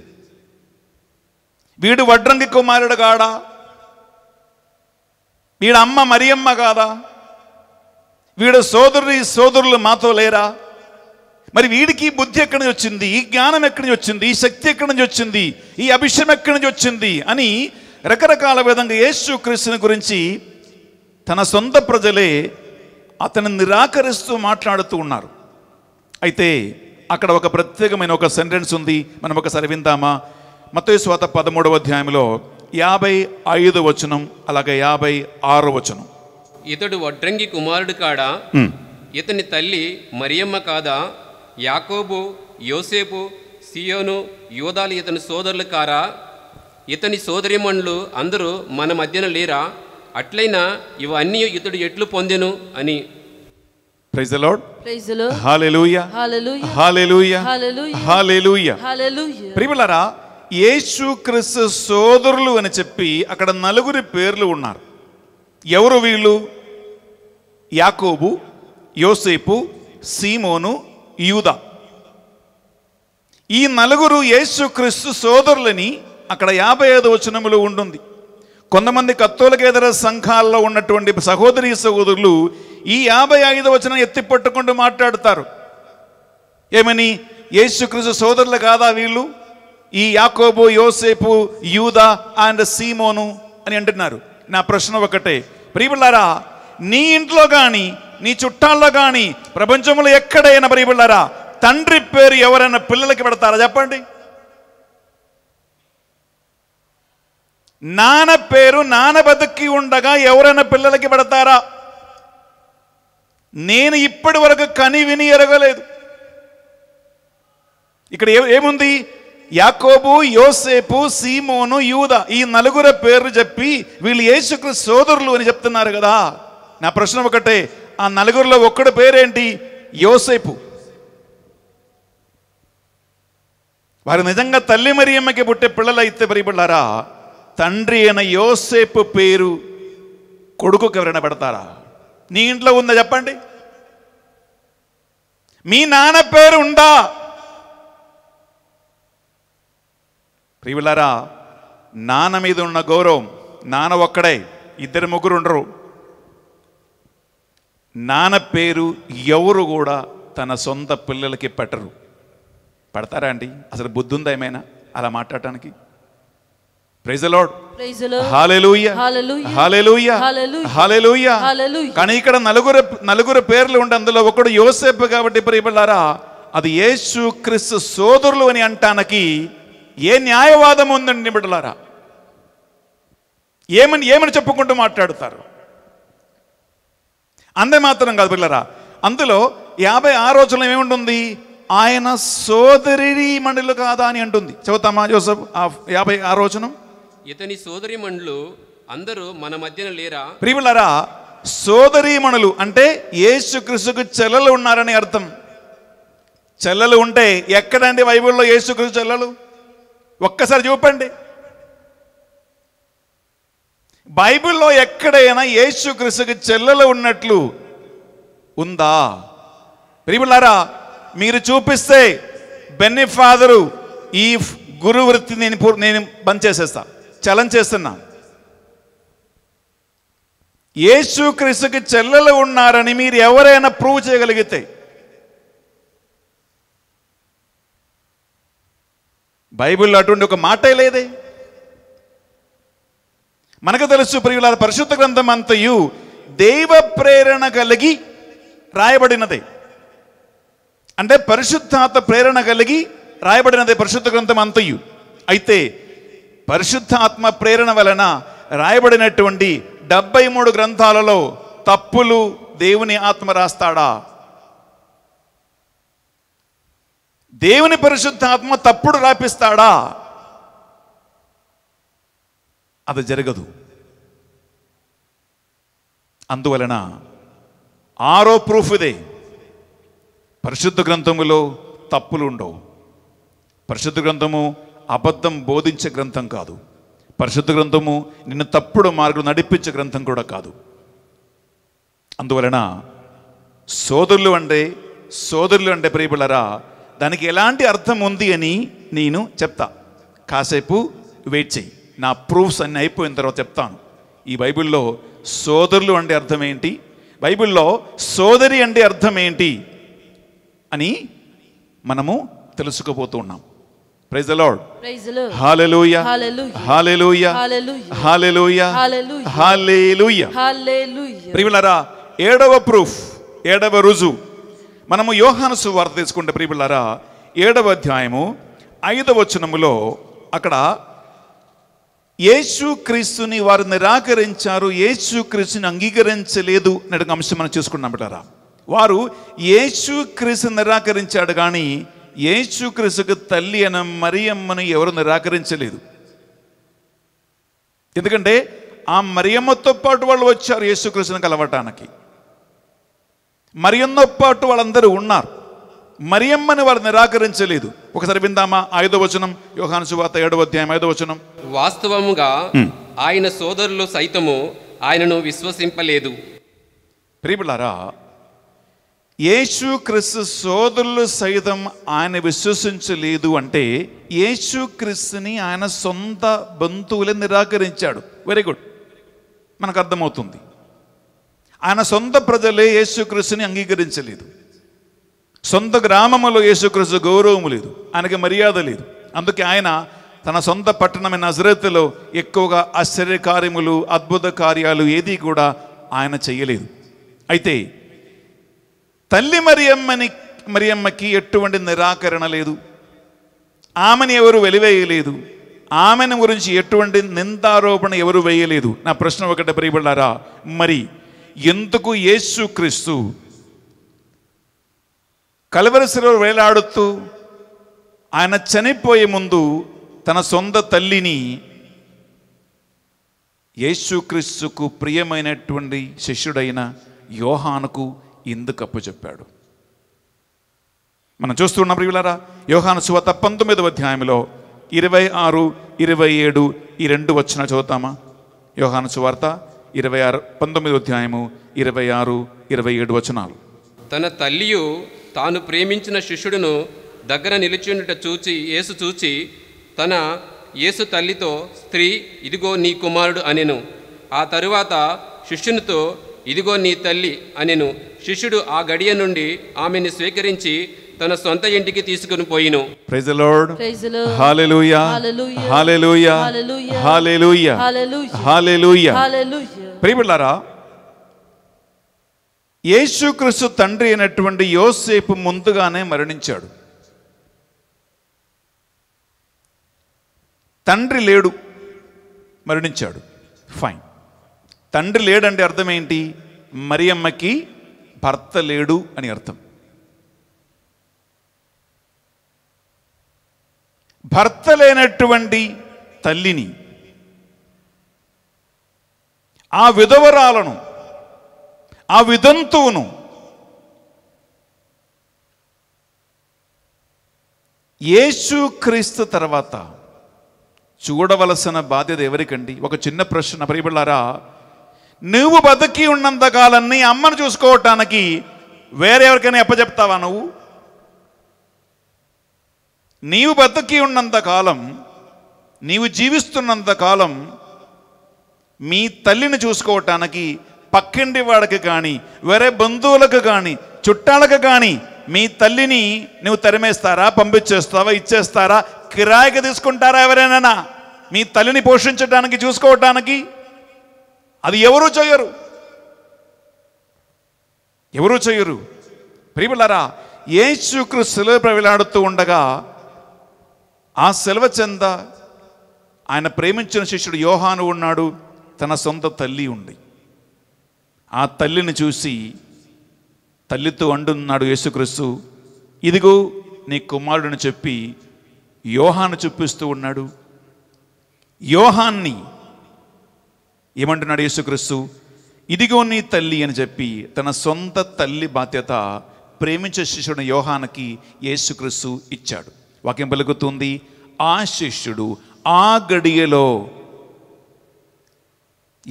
వీడు వడ్రంగి కుమారుడు కాడా వీడు అమ్మ మరియమ్మ కాదా వీడు సోదరుని సోదరులు మాతో లేరా మరి వీడికి బుద్ధి ఎక్కడి నుంచి వచ్చింది ఈ జ్ఞానం ఎక్కడి నుంచి వచ్చింది ఈ శక్తి ఎక్కడి నుంచి వచ్చింది ఈ అభిషేకం ఎక్కడి నుంచి వచ్చింది అని రకరకాల విధంగా యేసు క్రీస్తుని గురించి తన సొంత ప్రజలే అతను నిరాకరిస్తూ మాట్లాడుతూ ఉన్నారు అయితే అక్కడ ఒక ప్రత్యేకమైన ఒక సెంటెన్స్ ఉంది మనం ఒకసారి విందామా మతేశ్వాత పదమూడవ అధ్యాయంలో యాభై ఐదు వచనం అలాగే యాభై ఆరు వచనం ఇతడు వడ్రంగి కుమారుడు కాడా ఇతని తల్లి మరియమ్మ కాదా యాకోబు యోసేపు సియోను యోధాలు ఇతని సోదరులు కారా ఇతని సోదరిమణులు అందరూ మన మధ్యన లేరా అట్లయినా ఇవన్నీ ఇతడు ఎట్లు పొందెను అని ప్రైజ్ లార్డ్ ప్రైజ్ లార్డ్ హల్లెలూయా హల్లెలూయా హల్లెలూయా హల్లెలూయా హల్లెలూయా ప్రియులారా యేసుక్రీస్తు సోదరులు అని చెప్పి అక్కడ నలుగురి పేర్లు ఉన్నారు ఎవరు వీళ్ళు యాకోబు యోసేపు సీమోను యూదా ఈ నలుగురు యేసుక్రీస్తు సోదరులని అక్కడ యాభై ఐదు వచనములు ఉంటుంది కొంతమంది కత్తోలకేతర సంఘాల్లో ఉన్నటువంటి సహోదరి సహోదరులు ఈ యాభై ఐదు వచనం ఎత్తి పట్టుకుంటూ మాట్లాడతారు ఏమని యేసుక్రీస్తు సోదరులు కాదా వీళ్ళు ఈ యాకోబు యోసేపు యూదా అండ్ సీమోను అని అంటున్నారు నా ప్రశ్న ఒకటే ప్రియబుల్లారా నీ ఇంట్లో కానీ నీ చుట్టాల్లో కానీ ప్రపంచంలో ఎక్కడైనా ప్రియబుల్లారా తండ్రి పేరు ఎవరైనా పిల్లలకి పెడతారా చెప్పండి నాన్న పేరు నాన్న బతుక్కి ఉండగా ఎవరైనా పిల్లలకి పడతారా నేను ఇప్పటి వరకు కని విని ఎరగలేదు ఇక్కడ ఏ ఏముంది యాకోబు యోసేపు సీమోను యూద ఈ నలుగురు పేర్లు చెప్పి వీళ్ళు యేసుక్రీస్తు సోదరులు అని చెప్తున్నారు కదా నా ప్రశ్న ఒకటే ఆ నలుగురిలో ఒక్కడి పేరేంటి యోసేపు వారు నిజంగా తల్లి మరియమ్మకి పుట్టే పిల్లలు అయితే పరిబడ్డారా తండ్రి అయిన యోసేపు పేరు కొడుకుకు ఎవరైనా పెడతారా నీ ఇంట్లో ఉందా చెప్పండి మీ నాన్న పేరు ఉందా ప్రియులారా నాన్న మీద ఉన్న గౌరవం నాన్న ఒక్కడే ఇద్దరు ముగ్గురు ఉండరు నాన్న పేరు ఎవరు కూడా తన సొంత పిల్లలకి పెట్టరు పడతారా అండి అసలు బుద్ధి ఉందా ఏమైనా అలా మాట్లాడటానికి కానీ ఇక్కడ నలుగురు నలుగురు పేర్లు ఉండి అందులో ఒకడు యోసేపు కాబట్టి ప్రియబిళ్ళారా అది యేసు క్రిస్తు సోదరులు అని అంటానికి ఏ న్యాయవాదం ఉందండి నిబడలారా ఏమని ఏమని చెప్పుకుంటూ మాట్లాడుతారు అందే మాత్రం కాదు పిల్లరా అందులో యాభై ఆ రోజుల్లో ఏముంటుంది ఆయన సోదరి మండలి కాదా అని అంటుంది చెబుతామా జోసఫ్ యాభై ఆ రోజును ఇతని మండలు అందరూ మన మధ్యన లేరా ప్రియులరా మణులు అంటే యేసుక్రీస్తుకు చెల్లెలు ఉన్నారని అర్థం చెల్లెలు ఉంటే ఎక్కడండి బైబుల్లో యేసుక్రీస్తు చెల్లెలు ఒక్కసారి చూపండి బైబిల్లో ఎక్కడైనా యేసుక్రీస్తుకి చెల్లెలు ఉన్నట్లు ఉందా ప్రియులారా మీరు చూపిస్తే బెన్నిఫాదరు ఫాదరు ఈ గురువృత్తి నేను నేను బంద్ చేసేస్తాను చలం యేసు క్రిసుకి చెల్లెలు ఉన్నారని మీరు ఎవరైనా ప్రూవ్ చేయగలిగితే బైబిల్లో అటువంటి ఒక మాటే లేదే మనకు తెలుసు ప్రియుల పరిశుద్ధ గ్రంథం అంతయు దైవ ప్రేరణ కలిగి రాయబడినదే అంటే పరిశుద్ధాత ప్రేరణ కలిగి రాయబడినదే పరిశుద్ధ గ్రంథం అంతయు అయితే పరిశుద్ధాత్మ ప్రేరణ వలన రాయబడినటువంటి డెబ్బై మూడు గ్రంథాలలో తప్పులు దేవుని ఆత్మ రాస్తాడా దేవుని పరిశుద్ధాత్మ తప్పుడు రాపిస్తాడా అది జరగదు అందువలన ఆరో ప్రూఫ్ ఇదే పరిశుద్ధ గ్రంథములో తప్పులు ఉండవు పరిశుద్ధ గ్రంథము అబద్ధం బోధించే గ్రంథం కాదు పరిశుద్ధ గ్రంథము నిన్ను తప్పుడు మార్గం నడిపించే గ్రంథం కూడా కాదు అందువలన సోదరులు అంటే సోదరులు అంటే ప్రియబిళ్ళరా దానికి ఎలాంటి అర్థం ఉంది అని నేను చెప్తా కాసేపు వెయిట్ చేయి నా ప్రూఫ్స్ అన్ని అయిపోయిన తర్వాత చెప్తాను ఈ బైబిల్లో సోదరులు అంటే అర్థం ఏంటి బైబిల్లో సోదరి అంటే అర్థం ఏంటి అని మనము తెలుసుకుపోతూ ఉన్నాం ప్రైజ్ ద లార్డ్ హల్లెలూయ హల్లెలూయ హల్లెలూయ ప్రియులారా ఏడవ ప్రూఫ్ ఏడవ రుజు మనము యోహాను సువార్త తీసుకుంటే ప్రియులారా ఏడవ అధ్యాయము ఐదవ వచనములో అక్కడ క్రీస్తుని వారు నిరాకరించారు క్రీస్తుని అంగీకరించలేదు అనే అంశం మనం చూసుకుంటున్నాం బిడ్డారా వారు క్రీస్తుని నిరాకరించాడు కానీ క్రిసుకు తల్లి అయిన మరియమ్మను ఎవరు నిరాకరించలేదు ఎందుకంటే ఆ మరియమ్మతో పాటు వాళ్ళు వచ్చారు యేసుక్రీస్తుని కలవటానికి మరియమ్మతో పాటు వాళ్ళందరూ ఉన్నారు మరియమ్మని వాళ్ళు నిరాకరించలేదు ఒకసారి విందామా ఐదో వచనం యోహాను సువార్త ఏడవ అధ్యాయం ఐదో వచనం వాస్తవముగా ఆయన సోదరులు సైతము ఆయనను విశ్వసింపలేదు ప్రియులారా క్రిస్తు సోదరులు సైతం ఆయన విశ్వసించలేదు అంటే క్రిస్తుని ఆయన సొంత బంధువులే నిరాకరించాడు వెరీ గుడ్ మనకు అర్థమవుతుంది ఆయన సొంత ప్రజలే యేసుక్రీస్తుని అంగీకరించలేదు సొంత గ్రామంలో యేసుక్రీస్తు గౌరవం లేదు ఆయనకి మర్యాద లేదు అందుకే ఆయన తన సొంత పట్టణమైన నజరత్తులో ఎక్కువగా ఆశ్చర్య కార్యములు అద్భుత కార్యాలు ఏదీ కూడా ఆయన చేయలేదు అయితే తల్లి మరియమ్మని మరియమ్మకి ఎటువంటి నిరాకరణ లేదు ఆమెని ఎవరు వెలివేయలేదు ఆమెను గురించి ఎటువంటి నిందారోపణ ఎవరు వేయలేదు నా ప్రశ్న ఒకటి ప్రియబడ్డారా మరి ఎందుకు యేసు క్రీస్తు కలవరసిలో వేలాడుతూ ఆయన చనిపోయే ముందు తన సొంత తల్లిని యేసుక్రీస్తుకు ప్రియమైనటువంటి శిష్యుడైన యోహానుకు ఇందుకు అప్పచెప్పాడు మనం చూస్తున్నాం ప్రియులారా యోహాను సువత పంతొమ్మిదవ అధ్యాయంలో ఇరవై ఆరు ఇరవై ఏడు ఈ రెండు వచ్చిన చదువుతామా యోహాను సువార్త ఇరవై ఆరు పంతొమ్మిది అధ్యాయము ఇరవై ఆరు ఇరవై ఏడు వచనాలు తన తల్లియు తాను ప్రేమించిన శిష్యుడును దగ్గర నిలిచిండుట చూచి యేసు చూచి తన యేసు తల్లితో స్త్రీ ఇదిగో నీ కుమారుడు అనెను ఆ తరువాత శిష్యునితో ఇదిగో నీ తల్లి అనెను శిష్యుడు ఆ గడియ నుండి ఆమెను స్వీకరించి తన సొంత ఇంటికి తీసుకుని పోయిను ప్రైజ్ ద లార్డ్ హల్లెలూయా హల్లెలూయా హల్లెలూయా హల్లెలూయా ప్రియలారా యేసుక్రీస్తు తండ్రి అయినటువంటి యోసేపు ముందుగానే మరణించాడు తండ్రి లేడు మరణించాడు ఫైన్ తండ్రి లేడంటే అర్థం ఏంటి మరియమ్మకి భర్త లేడు అని అర్థం భర్త లేనటువంటి తల్లిని ఆ విధవరాలను ఆ విధంతువును యేసుక్రీస్తు తర్వాత చూడవలసిన బాధ్యత ఎవరికండి ఒక చిన్న ప్రశ్న ప్రియబిళ్ళారా నువ్వు బతికి కాలం నీ అమ్మను చూసుకోవటానికి వేరెవరికైనా ఎప్పచెప్తావా నువ్వు నీవు బతికి కాలం నీవు జీవిస్తున్నంత కాలం మీ తల్లిని చూసుకోవటానికి పక్కింటి వాడికి కానీ వేరే బంధువులకు కానీ చుట్టాలకు కానీ మీ తల్లిని నువ్వు తరిమేస్తారా పంపించేస్తావా ఇచ్చేస్తారా కిరాయికి తీసుకుంటారా ఎవరైనా మీ తల్లిని పోషించడానికి చూసుకోవటానికి అది ఎవరు చేయరు ఎవరు చేయరు ఏ శుక్రు సెలవు వేలాడుతూ ఉండగా ఆ సెలవు చెంద ఆయన ప్రేమించిన శిష్యుడు యోహాను ఉన్నాడు తన సొంత తల్లి ఉంది ఆ తల్లిని చూసి తల్లితో అంటున్నాడు యేసుక్రీస్తు ఇదిగో నీ కుమారుడిని చెప్పి యోహాను చూపిస్తూ ఉన్నాడు యోహాన్ని ఏమంటున్నాడు యేసుక్రీస్తు ఇదిగో నీ తల్లి అని చెప్పి తన సొంత తల్లి బాధ్యత ప్రేమించే శిష్యుడు యోహానికి యేసుక్రీస్తు ఇచ్చాడు వాక్యం పలుకుతుంది ఆ శిష్యుడు ఆ గడియలో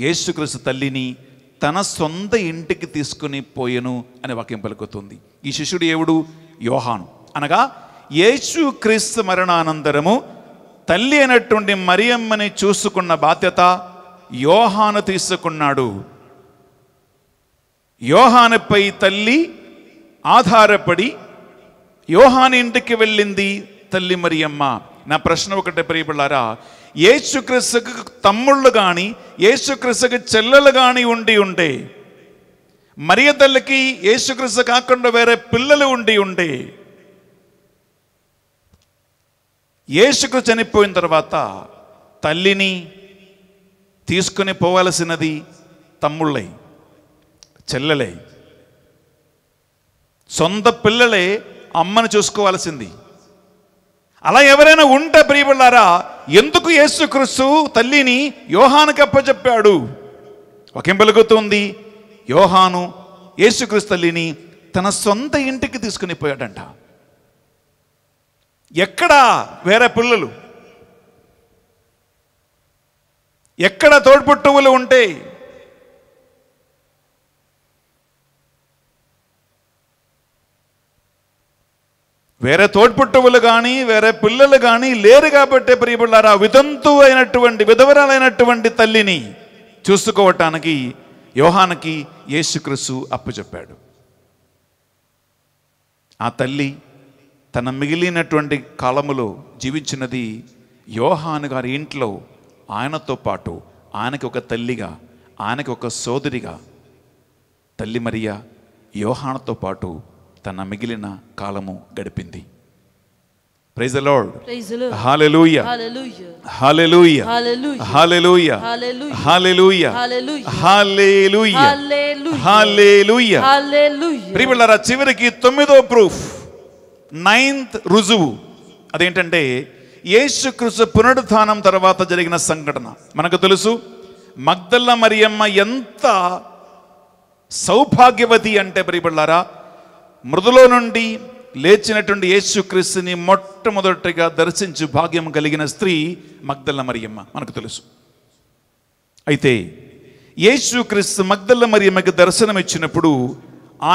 యేసుక్రీస్తు తల్లిని తన సొంత ఇంటికి తీసుకుని పోయెను అని వాక్యం పలుకుతుంది ఈ శిష్యుడు ఏవుడు యోహాను అనగా యేసు క్రీస్తు మరణానంతరము తల్లి అయినటువంటి మరియమ్మని చూసుకున్న బాధ్యత యోహాను తీసుకున్నాడు యోహానుపై తల్లి ఆధారపడి యోహాన్ ఇంటికి వెళ్ళింది తల్లి మరియమ్మ నా ప్రశ్న ఒకటే ప్రియపడారా క్రిసుకు తమ్ముళ్ళు కానీ ఏసుక్రిస్తుకు చెల్లెలు కానీ ఉండి ఉండే మరియ తల్లికి ఏసుక్రిస్తు కాకుండా వేరే పిల్లలు ఉండి ఉండే ఏసుకు చనిపోయిన తర్వాత తల్లిని తీసుకుని పోవలసినది తమ్ముళ్ళై చెల్లెలై సొంత పిల్లలే అమ్మను చూసుకోవాల్సింది అలా ఎవరైనా ఉంటే ప్రియబళ్ళారా ఎందుకు యేసుక్రీస్తు తల్లిని యోహానుకి అప్పచెప్పాడు ఒకేం పెలుగుతుంది యోహాను యేసుక్రీస్తు తల్లిని తన సొంత ఇంటికి తీసుకుని పోయాడంట ఎక్కడా వేరే పిల్లలు ఎక్కడ తోడ్పుట్టువులు ఉంటే వేరే తోడ్పుట్టువులు కానీ వేరే పిల్లలు కానీ లేరు కాబట్టి ప్రియబుళ్ళారా వితంతు అయినటువంటి విధవరాలైనటువంటి తల్లిని చూసుకోవటానికి యోహానికి యేసుక్రిసు అప్పచెప్పాడు ఆ తల్లి తన మిగిలినటువంటి కాలములో జీవించినది యోహాను గారి ఇంట్లో ఆయనతో పాటు ఆయనకి ఒక తల్లిగా ఆయనకి ఒక సోదరిగా తల్లి మరియా యోహానతో పాటు తన మిగిలిన కాలము గడిపింది ప్రైజ్ లార్డ్ హాలెలూయ హాలెలూయ హాలెలూయ హాలెలూయ హాలెలూయ హాలెలూయ ప్రియులారా చివరికి తొమ్మిదో ప్రూఫ్ నైన్త్ రుజువు అదేంటంటే యేసుక్రీస్తు పునరుద్ధానం తర్వాత జరిగిన సంఘటన మనకు తెలుసు మగ్దల్ల మరియమ్మ ఎంత సౌభాగ్యవతి అంటే ప్రియబళ్ళారా మృదులో నుండి లేచినటువంటి యేసుక్రీస్తుని మొట్టమొదటిగా దర్శించు భాగ్యం కలిగిన స్త్రీ మగ్దల్ల మరియమ్మ మనకు తెలుసు అయితే యేసుక్రీస్తు మగ్దల్ల మరియమ్మకి దర్శనం ఇచ్చినప్పుడు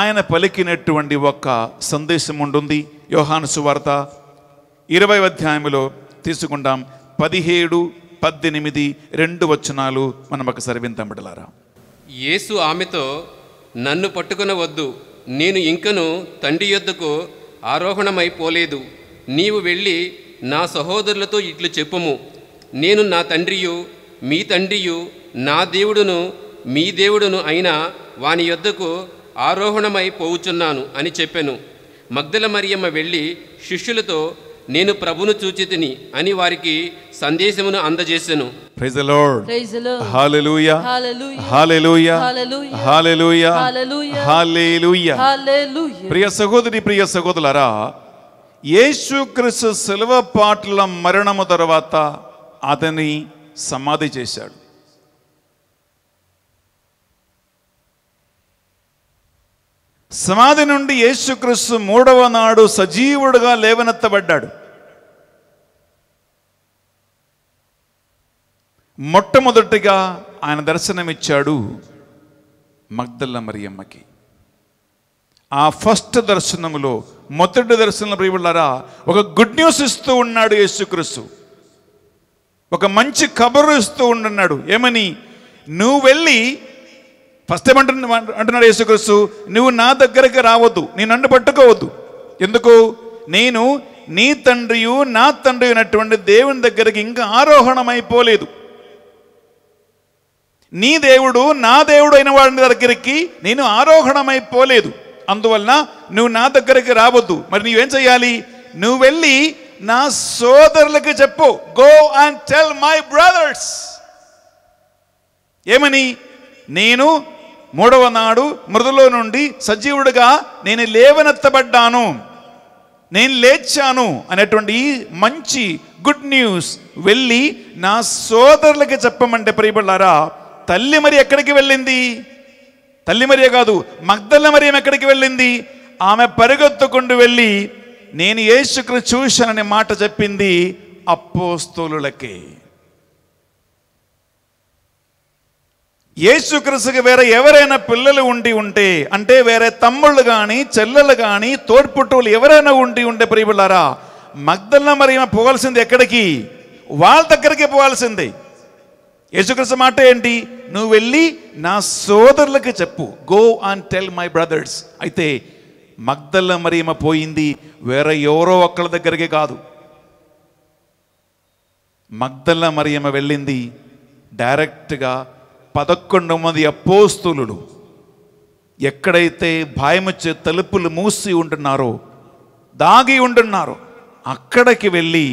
ఆయన పలికినటువంటి ఒక సందేశం ఉంటుంది యోహాను సువార్త ఇరవై అధ్యాయంలో తీసుకుంటాం పదిహేడు పద్దెనిమిది రెండు వచనాలు మనం ఒకసారి వింటాం బిడలారా యేసు ఆమెతో నన్ను పట్టుకునవద్దు నేను ఇంకను తండ్రి యొద్దకు ఆరోహణమైపోలేదు నీవు వెళ్ళి నా సహోదరులతో ఇట్లు చెప్పుము నేను నా తండ్రియు మీ తండ్రియు నా దేవుడును మీ దేవుడును అయినా వాని యొద్దకు ఆరోహణమైపోవుచున్నాను అని చెప్పాను మగ్ధల మరియమ్మ వెళ్ళి శిష్యులతో నేను ప్రభును చూచితిని అని వారికి సందేశమును అందజేశాను లార్డ్ ప్రియ సహోదరి ప్రియ యేసు క్రిస్తు సెలవ పాటల మరణము తర్వాత అతని సమాధి చేశాడు సమాధి నుండి యేసుక్రీస్తు మూడవ నాడు సజీవుడుగా లేవనెత్తబడ్డాడు మొట్టమొదటిగా ఆయన దర్శనమిచ్చాడు మగ్దల్ల మరియమ్మకి ఆ ఫస్ట్ దర్శనములో మొదటి దర్శనం ప్రియులారా ఒక గుడ్ న్యూస్ ఇస్తూ ఉన్నాడు యేసుక్రీస్తు ఒక మంచి కబురు ఇస్తూ ఉండన్నాడు ఏమని నువ్వు వెళ్ళి ఫస్ట్ ఏమంటున్న అంటున్నాడు యేసుక్రీస్తు నువ్వు నా దగ్గరికి రావద్దు నేను నన్ను పట్టుకోవద్దు ఎందుకు నేను నీ తండ్రియు నా తండ్రి అయినటువంటి దేవుని దగ్గరికి ఇంకా ఆరోహణమైపోలేదు నీ దేవుడు నా దేవుడు అయిన వాడి దగ్గరికి నేను ఆరోహణమైపోలేదు అందువలన నువ్వు నా దగ్గరికి రావద్దు మరి నువ్వేం చేయాలి నువ్వు వెళ్ళి నా సోదరులకు చెప్పు go and tell my brothers ఏమని నేను మూడవ నాడు మృదులో నుండి సజీవుడిగా నేను లేవనెత్తబడ్డాను నేను లేచాను అనేటువంటి మంచి గుడ్ న్యూస్ వెళ్ళి నా సోదరులకి చెప్పమంటే ప్రియబడ్డారా తల్లి మరి ఎక్కడికి వెళ్ళింది తల్లి మరియ కాదు మగ్దల్ల మరియం ఎక్కడికి వెళ్ళింది ఆమె పరిగెత్తుకుంటూ వెళ్ళి నేను ఏసుక్రు చూశాననే మాట చెప్పింది అప్పోస్తోలులకే యేసుక్రీస్తుకి వేరే ఎవరైనా పిల్లలు ఉండి ఉంటే అంటే వేరే తమ్ముళ్ళు కానీ చెల్లెలు కానీ తోడ్పుట్టువులు ఎవరైనా ఉండి ఉంటే ప్రియులారా మగ్దల్న మరి పోవాల్సింది ఎక్కడికి వాళ్ళ దగ్గరికి పోవాల్సిందే యేసుక్రీస్తు మాట ఏంటి నువ్వు వెళ్ళి నా సోదరులకి చెప్పు go and tell my brothers అయితే మగ్దల్ల మరియమ పోయింది వేరే ఎవరో ఒక్కళ్ళ దగ్గరికి కాదు మగ్దల్ల మరియమ వెళ్ళింది డైరెక్ట్గా పదకొండు మంది అపోస్తులు ఎక్కడైతే భయమచ్చే తలుపులు మూసి ఉంటున్నారో దాగి ఉంటున్నారో అక్కడికి వెళ్ళి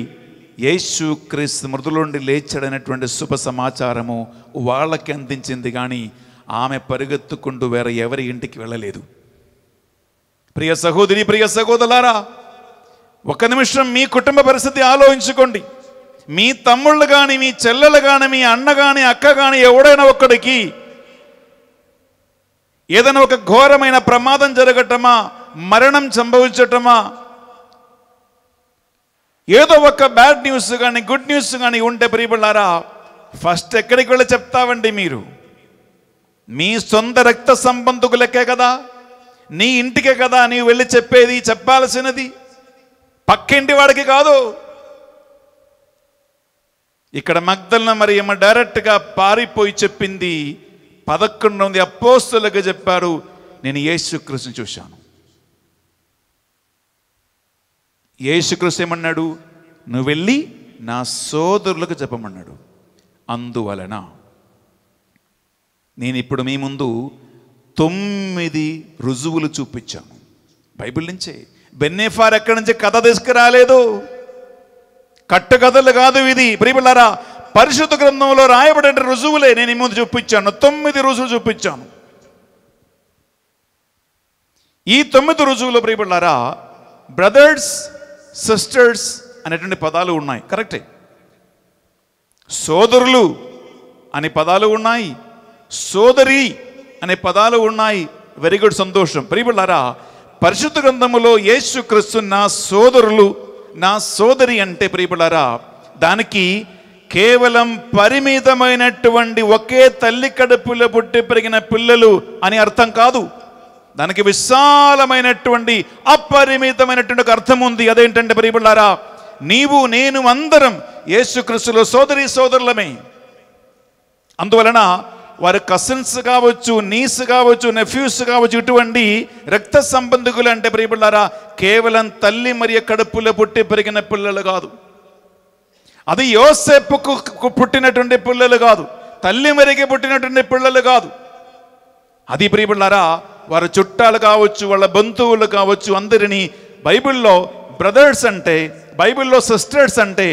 యేసు క్రీస్తు మృదులుండి లేచాడనేటువంటి శుభ సమాచారము వాళ్ళకి అందించింది కానీ ఆమె పరిగెత్తుకుంటూ వేరే ఎవరి ఇంటికి వెళ్ళలేదు ప్రియ సహోదరి ప్రియ సహోదరులారా ఒక నిమిషం మీ కుటుంబ పరిస్థితి ఆలోచించుకోండి మీ తమ్ముళ్ళు కానీ మీ చెల్లెలు కానీ మీ అన్న కానీ అక్క కానీ ఎవడైనా ఒక్కడికి ఏదైనా ఒక ఘోరమైన ప్రమాదం జరగటమా మరణం సంభవించటమా ఏదో ఒక బ్యాడ్ న్యూస్ కానీ గుడ్ న్యూస్ కానీ ఉంటే ప్రియబుళ్ళారా ఫస్ట్ ఎక్కడికి వెళ్ళి చెప్తావండి మీరు మీ సొంత రక్త సంబంధకులకే కదా నీ ఇంటికే కదా నీవు వెళ్ళి చెప్పేది చెప్పాల్సినది పక్కింటి వాడికి కాదు ఇక్కడ మగ్దల్న మరి ఏమో డైరెక్ట్గా పారిపోయి చెప్పింది పదకొండు మంది అపోస్తులుగా చెప్పారు నేను యేసుకృష్ణ చూశాను యేసుకృష్ణ ఏమన్నాడు నువ్వు వెళ్ళి నా సోదరులకు చెప్పమన్నాడు అందువలన నేను ఇప్పుడు మీ ముందు తొమ్మిది రుజువులు చూపించాను బైబిల్ నుంచే బెన్నేఫార్ ఎక్కడి నుంచి కథ తీసుకురాలేదు కట్టుకథలు కాదు ఇది ప్రియపిల్లారా పరిశుద్ధ గ్రంథంలో రాయబడిన రుజువులే నేను ముందు చూపించాను తొమ్మిది రుజువులు చూపించాను ఈ తొమ్మిది రుజువులు ప్రియపడ్డారా బ్రదర్స్ సిస్టర్స్ అనేటువంటి పదాలు ఉన్నాయి కరెక్టే సోదరులు అనే పదాలు ఉన్నాయి సోదరి అనే పదాలు ఉన్నాయి వెరీ గుడ్ సంతోషం ప్రియపడ్డారా పరిశుద్ధ గ్రంథములో యేసు క్రిస్తున్న సోదరులు నా సోదరి అంటే ప్రియపడారా దానికి కేవలం పరిమితమైనటువంటి ఒకే తల్లి కడుపులో పుట్టి పెరిగిన పిల్లలు అని అర్థం కాదు దానికి విశాలమైనటువంటి అపరిమితమైనటువంటి ఒక అర్థం ఉంది అదేంటంటే ప్రియపులారా నీవు నేను అందరం యేసుక్రీస్తులో సోదరి సోదరులమే అందువలన వారి కసిన్స్ కావచ్చు నీస్ కావచ్చు నెఫ్యూస్ కావచ్చు ఇటువంటి రక్త సంబంధికులు అంటే ప్రియబిళ్ళారా కేవలం తల్లి మరియ కడుపులో పుట్టి పెరిగిన పిల్లలు కాదు అది యోసేపుకు పుట్టినటువంటి పిల్లలు కాదు తల్లి మరిగి పుట్టినటువంటి పిల్లలు కాదు అది ప్రియబిళ్ళారా వారి చుట్టాలు కావచ్చు వాళ్ళ బంధువులు కావచ్చు అందరినీ బైబిల్లో బ్రదర్స్ అంటే బైబిల్లో సిస్టర్స్ అంటే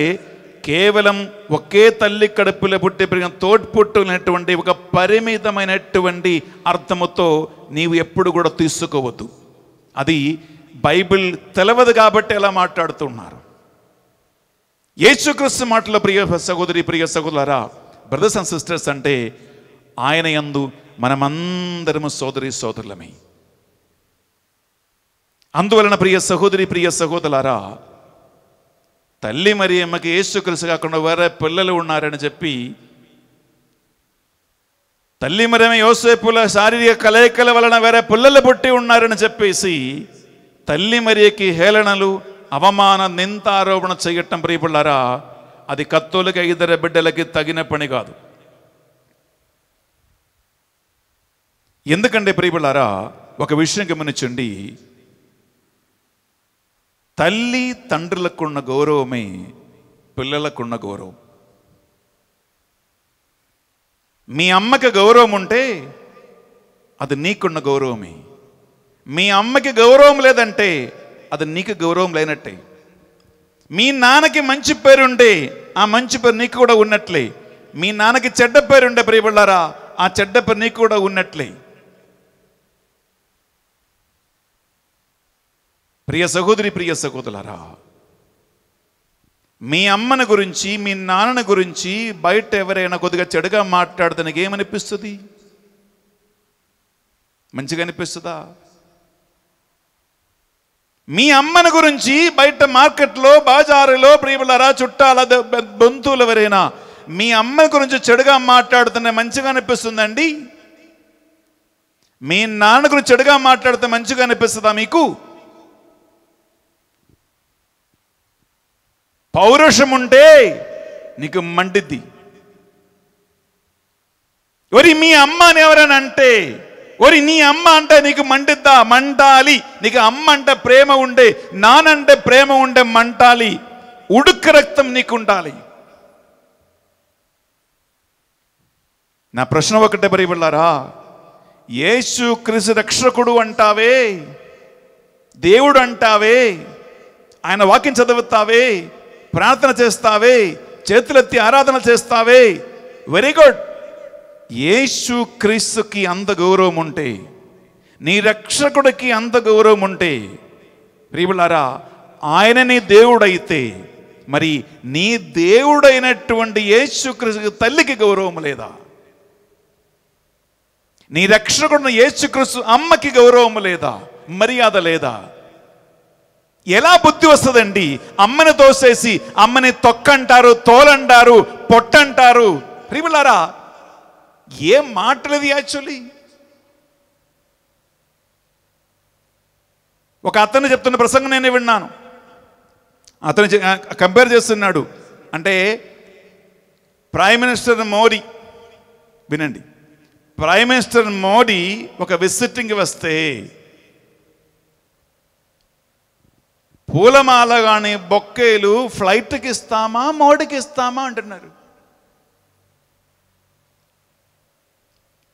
కేవలం ఒకే తల్లి కడుపులో పుట్టి పెరిగిన తోడ్పుట్టునటువంటి ఒక పరిమితమైనటువంటి అర్థముతో నీవు ఎప్పుడు కూడా తీసుకోవద్దు అది బైబిల్ తెలవదు కాబట్టి ఎలా మాట్లాడుతున్నారు యేసుక్రీస్తు మాటలో ప్రియ సహోదరి ప్రియ సహోదరా బ్రదర్స్ అండ్ సిస్టర్స్ అంటే ఆయన యందు మనమందరము సోదరి సోదరులమే అందువలన ప్రియ సహోదరి ప్రియ సహోదరులారా తల్లి మరి అమ్మకి ఏసు కలిసి కాకుండా వేరే పిల్లలు ఉన్నారని చెప్పి తల్లి మరేమ యోసేపుల శారీరక కలయికల వలన వేరే పిల్లలు పుట్టి ఉన్నారని చెప్పేసి తల్లి మరియకి హేళనలు అవమాన నింతారోపణ చేయటం ప్రియపిల్లారా అది కత్తులకి ఇద్దరు బిడ్డలకి తగిన పని కాదు ఎందుకంటే ప్రియపిల్లారా ఒక విషయం గమనించండి తల్లి తండ్రులకున్న గౌరవమే పిల్లలకున్న గౌరవం మీ అమ్మకి గౌరవం ఉంటే అది నీకున్న గౌరవమే మీ అమ్మకి గౌరవం లేదంటే అది నీకు గౌరవం లేనట్టే మీ నాన్నకి మంచి పేరుండే ఆ మంచి పేరు నీకు కూడా ఉన్నట్లే మీ నాన్నకి చెడ్డ పేరుండే ప్రియబళ్ళారా ఆ చెడ్డ పేరు నీకు కూడా ఉన్నట్లే ప్రియ సహోదరి ప్రియ సహోదరులరా మీ అమ్మను గురించి మీ నాన్నను గురించి బయట ఎవరైనా కొద్దిగా చెడుగా మాట్లాడితే నీకు ఏమనిపిస్తుంది మంచిగా అనిపిస్తుందా మీ అమ్మని గురించి బయట మార్కెట్లో బాజారులో ప్రియులరా చుట్టాల బంధువులు ఎవరైనా మీ అమ్మ గురించి చెడుగా మాట్లాడుతున్న మంచిగా అనిపిస్తుందండి మీ నాన్న గురించి చెడుగా మాట్లాడితే మంచిగా అనిపిస్తుందా మీకు పౌరుషం ఉంటే నీకు మండిద్ది ఒరి మీ అమ్మ అని ఎవరని అంటే ఒరి నీ అమ్మ అంటే నీకు మండిద్దా మంటాలి నీకు అమ్మ అంటే ప్రేమ ఉండే నానంటే ప్రేమ ఉండే మంటాలి ఉడుక్క రక్తం నీకు ఉండాలి నా ప్రశ్న ఒకటే మరి వెళ్ళారా యేసు క్రిసు రక్షకుడు అంటావే దేవుడు అంటావే ఆయన వాక్యం చదువుతావే ప్రార్థన చేస్తావే చేతులెత్తి ఆరాధన చేస్తావే వెరీ గుడ్ యేసు క్రీస్తుకి అంత గౌరవం ఉంటే నీ రక్షకుడికి అంత గౌరవం ఉంటే ప్రియులారా ఆయన నీ దేవుడైతే మరి నీ దేవుడైనటువంటి యేసుక్రీస్తు తల్లికి గౌరవం లేదా నీ రక్షకుడిని యేసుక్రీస్తు అమ్మకి గౌరవం లేదా మర్యాద లేదా ఎలా బుద్ధి వస్తుందండి అమ్మని తోసేసి అమ్మని తొక్కంటారు తోలంటారు పొట్టంటారు ప్రిములారా ఏం మాటలది యాక్చువల్లీ ఒక అతను చెప్తున్న ప్రసంగం నేను విన్నాను అతను కంపేర్ చేస్తున్నాడు అంటే ప్రైమ్ మినిస్టర్ మోడీ వినండి ప్రైమ్ మినిస్టర్ మోడీ ఒక విసిటింగ్ వస్తే పూలమాల కానీ బొక్కేలు ఫ్లైట్కి ఇస్తామా మోడికి ఇస్తామా అంటున్నారు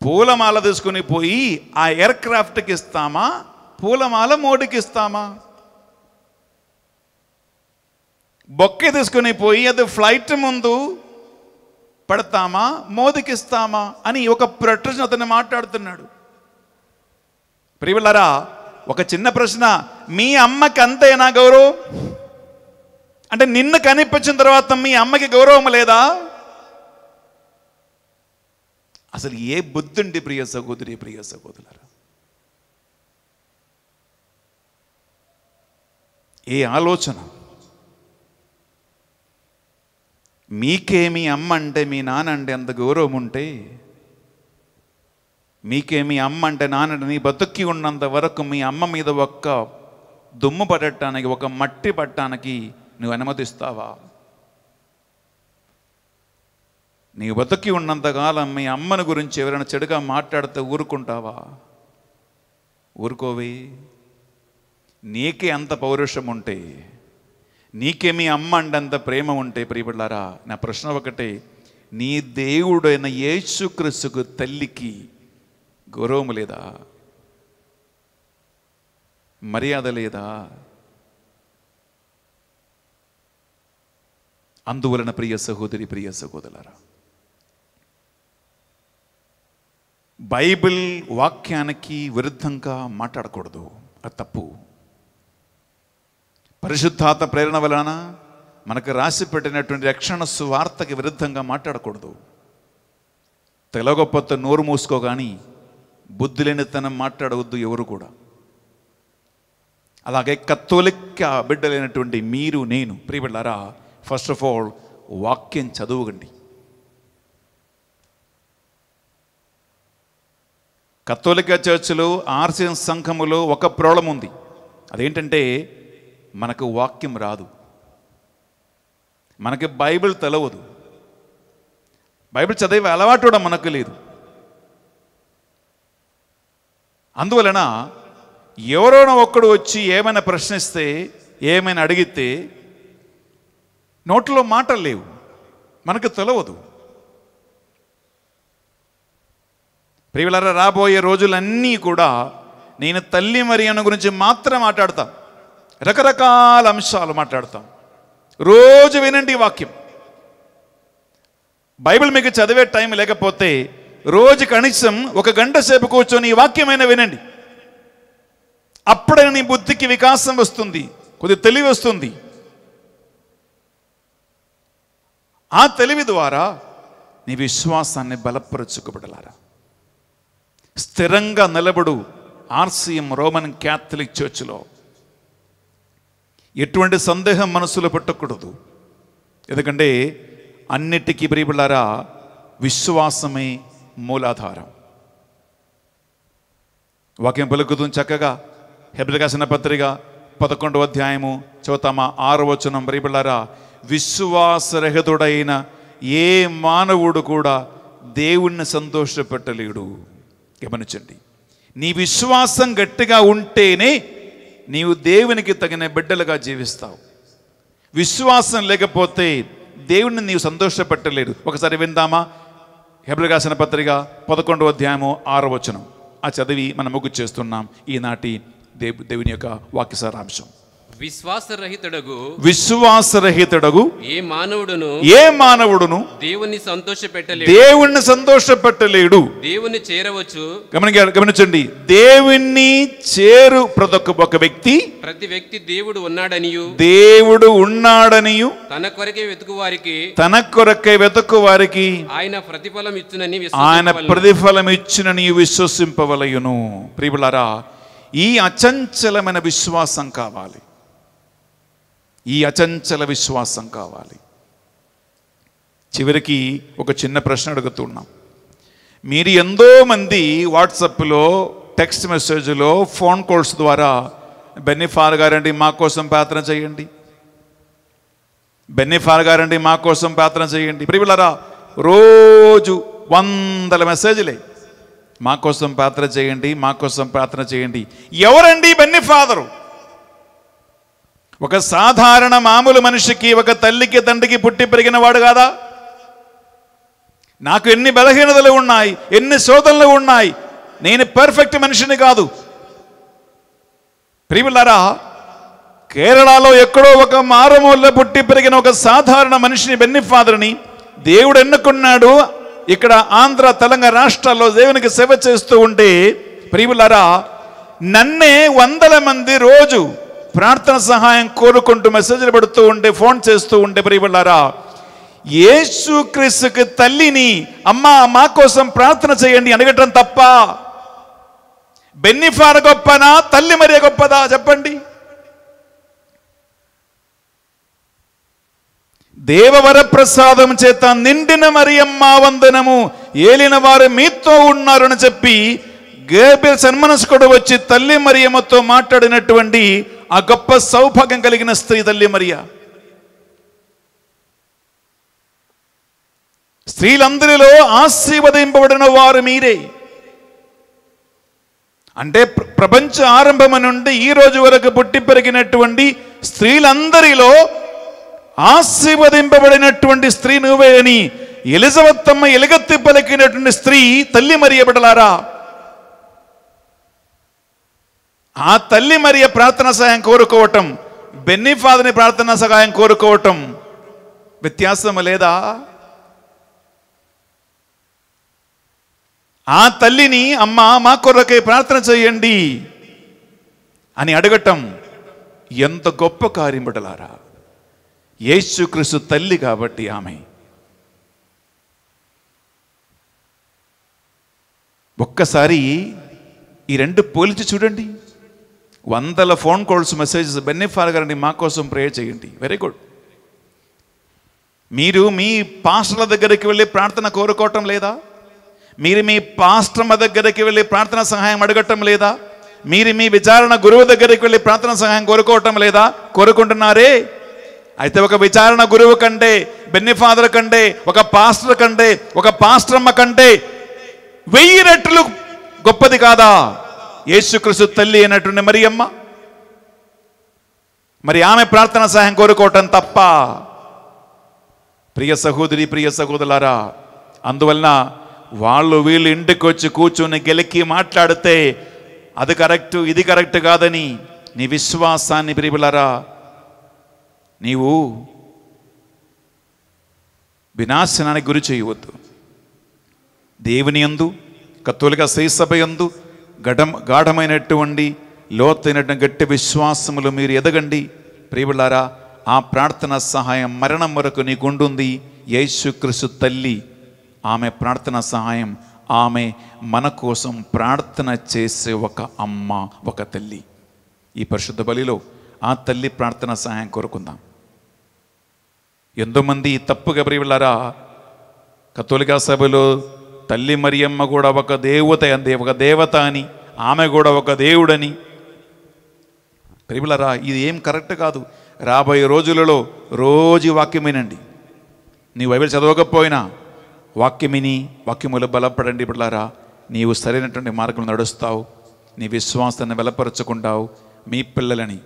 పూలమాల తీసుకుని పోయి ఆ ఎయిర్క్రాఫ్ట్కి ఇస్తామా పూలమాల మోడికి ఇస్తామా బొక్కే తీసుకుని పోయి అది ఫ్లైట్ ముందు పడతామా మోదికి ఇస్తామా అని ఒక ప్రొటెక్షన్ అతను మాట్లాడుతున్నాడు ప్రియులరా ఒక చిన్న ప్రశ్న మీ అమ్మకి అంతేనా గౌరవం అంటే నిన్ను కనిపించిన తర్వాత మీ అమ్మకి గౌరవం లేదా అసలు ఏ బుద్ధుండి ప్రియ సహోదరి ప్రియ సహోదరులారు ఏ ఆలోచన మీకే మీ అమ్మ అంటే మీ నాన్న అంటే అంత గౌరవం ఉంటే మీకే మీ అమ్మ అంటే నాన్న నీ బతుక్కి ఉన్నంత వరకు మీ అమ్మ మీద ఒక్క దుమ్ము పడటానికి ఒక మట్టి పట్టడానికి నువ్వు అనుమతిస్తావా నీ బతుక్కి ఉన్నంతకాలం మీ అమ్మను గురించి ఎవరైనా చెడుగా మాట్లాడితే ఊరుకుంటావా ఊరుకోవి నీకే అంత పౌరుషం ఉంటే నీకే మీ అమ్మ అంటే అంత ప్రేమ ఉంటే ప్రియపడ్డారా నా ప్రశ్న ఒకటే నీ దేవుడైన యేసుక్రీస్తుకు తల్లికి గౌరవం లేదా మర్యాద లేదా అందువలన ప్రియ సహోదరి ప్రియ సహోదరులారా బైబిల్ వాక్యానికి విరుద్ధంగా మాట్లాడకూడదు అది తప్పు పరిశుద్ధాత ప్రేరణ వలన మనకు రాసి పెట్టినటువంటి రక్షణ సువార్తకి విరుద్ధంగా మాట్లాడకూడదు తెలగొప్పతో నోరు మూసుకో కానీ బుద్ధి లేనితనం మాట్లాడవద్దు ఎవరు కూడా అలాగే కత్తోలిక్క బిడ్డలైనటువంటి మీరు నేను ప్రియబిడ్డారా ఫస్ట్ ఆఫ్ ఆల్ వాక్యం చదువుకండి కత్తోలిక చర్చిలో ఆర్సిఎన్ సంఘములో ఒక ప్రాబ్లం ఉంది అదేంటంటే మనకు వాక్యం రాదు మనకి బైబిల్ తెలవదు బైబిల్ చదివే అలవాటు కూడా మనకు లేదు అందువలన ఎవరోనో ఒక్కడు వచ్చి ఏమైనా ప్రశ్నిస్తే ఏమైనా అడిగితే నోట్లో మాటలు లేవు మనకు తెలవదు ప్రియులర రాబోయే రోజులన్నీ కూడా నేను తల్లి మరియన గురించి మాత్రం మాట్లాడతాం రకరకాల అంశాలు మాట్లాడతాం రోజు వినండి వాక్యం బైబిల్ మీకు చదివే టైం లేకపోతే రోజు కనీసం ఒక గంట సేపు కూర్చొని ఈ వాక్యమైన వినండి అప్పుడే నీ బుద్ధికి వికాసం వస్తుంది కొద్ది తెలివి వస్తుంది ఆ తెలివి ద్వారా నీ విశ్వాసాన్ని బలపరుచుకోబడలారా స్థిరంగా నిలబడు ఆర్సీఎం రోమన్ క్యాథలిక్ చర్చ్లో ఎటువంటి సందేహం మనసులో పెట్టకూడదు ఎందుకంటే అన్నిటికీ ప్రియబిళ్ళారా విశ్వాసమే మూలాధారం వాక్యం పలుకుతూ చక్కగా హెబ్రికాసిన పత్రిక పదకొండవ అధ్యాయము చౌతమ ఆరు వచనం రేపులారా విశ్వాసరహితుడైన ఏ మానవుడు కూడా దేవుణ్ణి సంతోషపెట్టలేడు గమనించండి నీ విశ్వాసం గట్టిగా ఉంటేనే నీవు దేవునికి తగిన బిడ్డలుగా జీవిస్తావు విశ్వాసం లేకపోతే దేవుణ్ణి నీవు సంతోషపెట్టలేడు ఒకసారి విందామా హెబ్రి రాసిన పత్రిక పదకొండవ అధ్యాయము ఆరో వచనం ఆ చదివి మనం ముగ్గు చేస్తున్నాం ఈనాటి దేవు దేవుని యొక్క వాక్య సారాంశం విశ్వాసరహితడగు విశ్వాసరహితడగు ఏ మానవుడును ఏ మానవుడును దేవుని సంతోష పెట్టలేడు దేవుణ్ణి సంతోష పెట్టలేడు దేవుని చేరవచ్చు గమనించ గమనించండి దేవుణ్ణి చేరు ప్రతి ఒక వ్యక్తి ప్రతి వ్యక్తి దేవుడు ఉన్నాడనియు దేవుడు ఉన్నాడనియు తన కొరకే వెతుకు వారికి తన కొరకే వెతుకు వారికి ఆయన ప్రతిఫలం ఇచ్చునని ఆయన ప్రతిఫలం ఇచ్చునని విశ్వసింపవలయును ప్రియులారా ఈ అచంచలమైన విశ్వాసం కావాలి ఈ అచంచల విశ్వాసం కావాలి చివరికి ఒక చిన్న ప్రశ్న అడుగుతున్నాం మీరు ఎంతో మంది వాట్సాప్లో టెక్స్ట్ మెసేజ్లో ఫోన్ కాల్స్ ద్వారా బెన్నిఫార్ గారండి మా కోసం ప్రార్థన చేయండి బెన్నిఫార్ గారండి మా కోసం ప్రార్థన చేయండి ప్రియులరా రోజు వందల మెసేజ్లే మా కోసం ప్రార్థన చేయండి మా కోసం ప్రార్థన చేయండి ఎవరండి బెన్ని ఫాదరు ఒక సాధారణ మామూలు మనిషికి ఒక తల్లికి తండ్రికి పుట్టి పెరిగిన వాడు కాదా నాకు ఎన్ని బలహీనతలు ఉన్నాయి ఎన్ని శోధనలు ఉన్నాయి నేను పర్ఫెక్ట్ మనిషిని కాదు ప్రియులారా కేరళలో ఎక్కడో ఒక మారుమూల పుట్టి పెరిగిన ఒక సాధారణ మనిషిని బెన్ని ఫాదర్ని దేవుడు ఎన్నుకున్నాడు ఇక్కడ ఆంధ్ర తెలంగాణ రాష్ట్రాల్లో దేవునికి సేవ చేస్తూ ఉంటే ప్రియులారా నన్నే వందల మంది రోజు ప్రార్థన సహాయం కోరుకుంటూ మెసేజ్లు పెడుతూ ఉంటే ఫోన్ చేస్తూ ఉంటే ప్రియబళ్ళారా యేసుక్రీస్తుకి తల్లిని అమ్మ మా కోసం ప్రార్థన చేయండి అడగటం తప్ప బెన్నిఫార్ గొప్పనా తల్లి మరే గొప్పదా చెప్పండి దేవవర ప్రసాదం చేత నిండిన మరియమ్మ వందనము ఏలిన వారు మీతో ఉన్నారని చెప్పి గేబిల్ సన్మనస్కుడు వచ్చి తల్లి మరియమ్మతో మాట్లాడినటువంటి ఆ గొప్ప సౌభాగ్యం కలిగిన స్త్రీ తల్లి మరియా స్త్రీలందరిలో ఆశీర్వదింపబడిన వారు మీరే అంటే ప్రపంచ ఆరంభం నుండి ఈ రోజు వరకు పుట్టి పెరిగినటువంటి స్త్రీలందరిలో ఆశీర్వదింపబడినటువంటి స్త్రీ నువ్వే అని ఎలిజవత్తమ్మ ఎలుగెత్తి పలికినటువంటి స్త్రీ తల్లి మరియబడలారా ఆ తల్లి మరియ ప్రార్థన సహాయం కోరుకోవటం ఫాదర్ని ప్రార్థన సహాయం కోరుకోవటం వ్యత్యాసం లేదా ఆ తల్లిని అమ్మ మా కొర్రకై ప్రార్థన చేయండి అని అడగటం ఎంత గొప్ప కార్యముటలారా యేసుక్రీస్తు తల్లి కాబట్టి ఆమె ఒక్కసారి ఈ రెండు పోలిచి చూడండి వందల ఫోన్ కాల్స్ మెసేజెస్ బెన్నిఫార్ గారిని మా కోసం ప్రేయర్ చేయండి వెరీ గుడ్ మీరు మీ పాస్టర్ల దగ్గరికి వెళ్ళి ప్రార్థన కోరుకోవటం లేదా మీరు మీ పాస్ట్రమ దగ్గరికి వెళ్ళి ప్రార్థన సహాయం అడగటం లేదా మీరు మీ విచారణ గురువు దగ్గరికి వెళ్ళి ప్రార్థన సహాయం కోరుకోవటం లేదా కోరుకుంటున్నారే అయితే ఒక విచారణ గురువు కంటే బెన్నిఫాదర్ కంటే ఒక పాస్టర్ కంటే ఒక పాస్ట్రమ్మ కంటే వెయ్యి రెట్లు గొప్పది కాదా యేసుక్రీస్తు తల్లి అయినటువంటి మరి అమ్మ మరి ఆమె ప్రార్థన సహాయం కోరుకోవటం తప్ప ప్రియ సహోదరి ప్రియ సహోదరులారా అందువలన వాళ్ళు వీళ్ళు ఇంటికి వచ్చి కూర్చొని గెలికి మాట్లాడితే అది కరెక్టు ఇది కరెక్ట్ కాదని నీ విశ్వాసాన్ని ప్రియులారా నీవు వినాశనానికి గురి చేయవద్దు దేవుని ఎందు కత్తులుగా శ్రీసభ ఎందు ఘటం గాఢమైనటువంటి లోతైనటువంటి గట్టి విశ్వాసములు మీరు ఎదగండి ప్రియులారా ఆ ప్రార్థన సహాయం మరణం వరకు నీకుంటుంది యేసుక్రీస్తు తల్లి ఆమె ప్రార్థన సహాయం ఆమె మన కోసం ప్రార్థన చేసే ఒక అమ్మ ఒక తల్లి ఈ పరిశుద్ధ బలిలో ఆ తల్లి ప్రార్థన సహాయం కోరుకుందాం ఎంతోమంది తప్పుగా ప్రియులారా కతోలికా సభలో తల్లి మరియమ్మ కూడా ఒక దేవత ఒక దేవత అని ఆమె కూడా ఒక దేవుడని ప్రియులరా ఇది ఏం కరెక్ట్ కాదు రాబోయే రోజులలో రోజు వాక్యమేనండి నీ బైబిల్ చదవకపోయినా వాక్యమిని వాక్యములు బలపడండి బిడ్డలారా నీవు సరైనటువంటి మార్గం నడుస్తావు నీ విశ్వాసాన్ని బలపరచుకుంటావు మీ పిల్లలని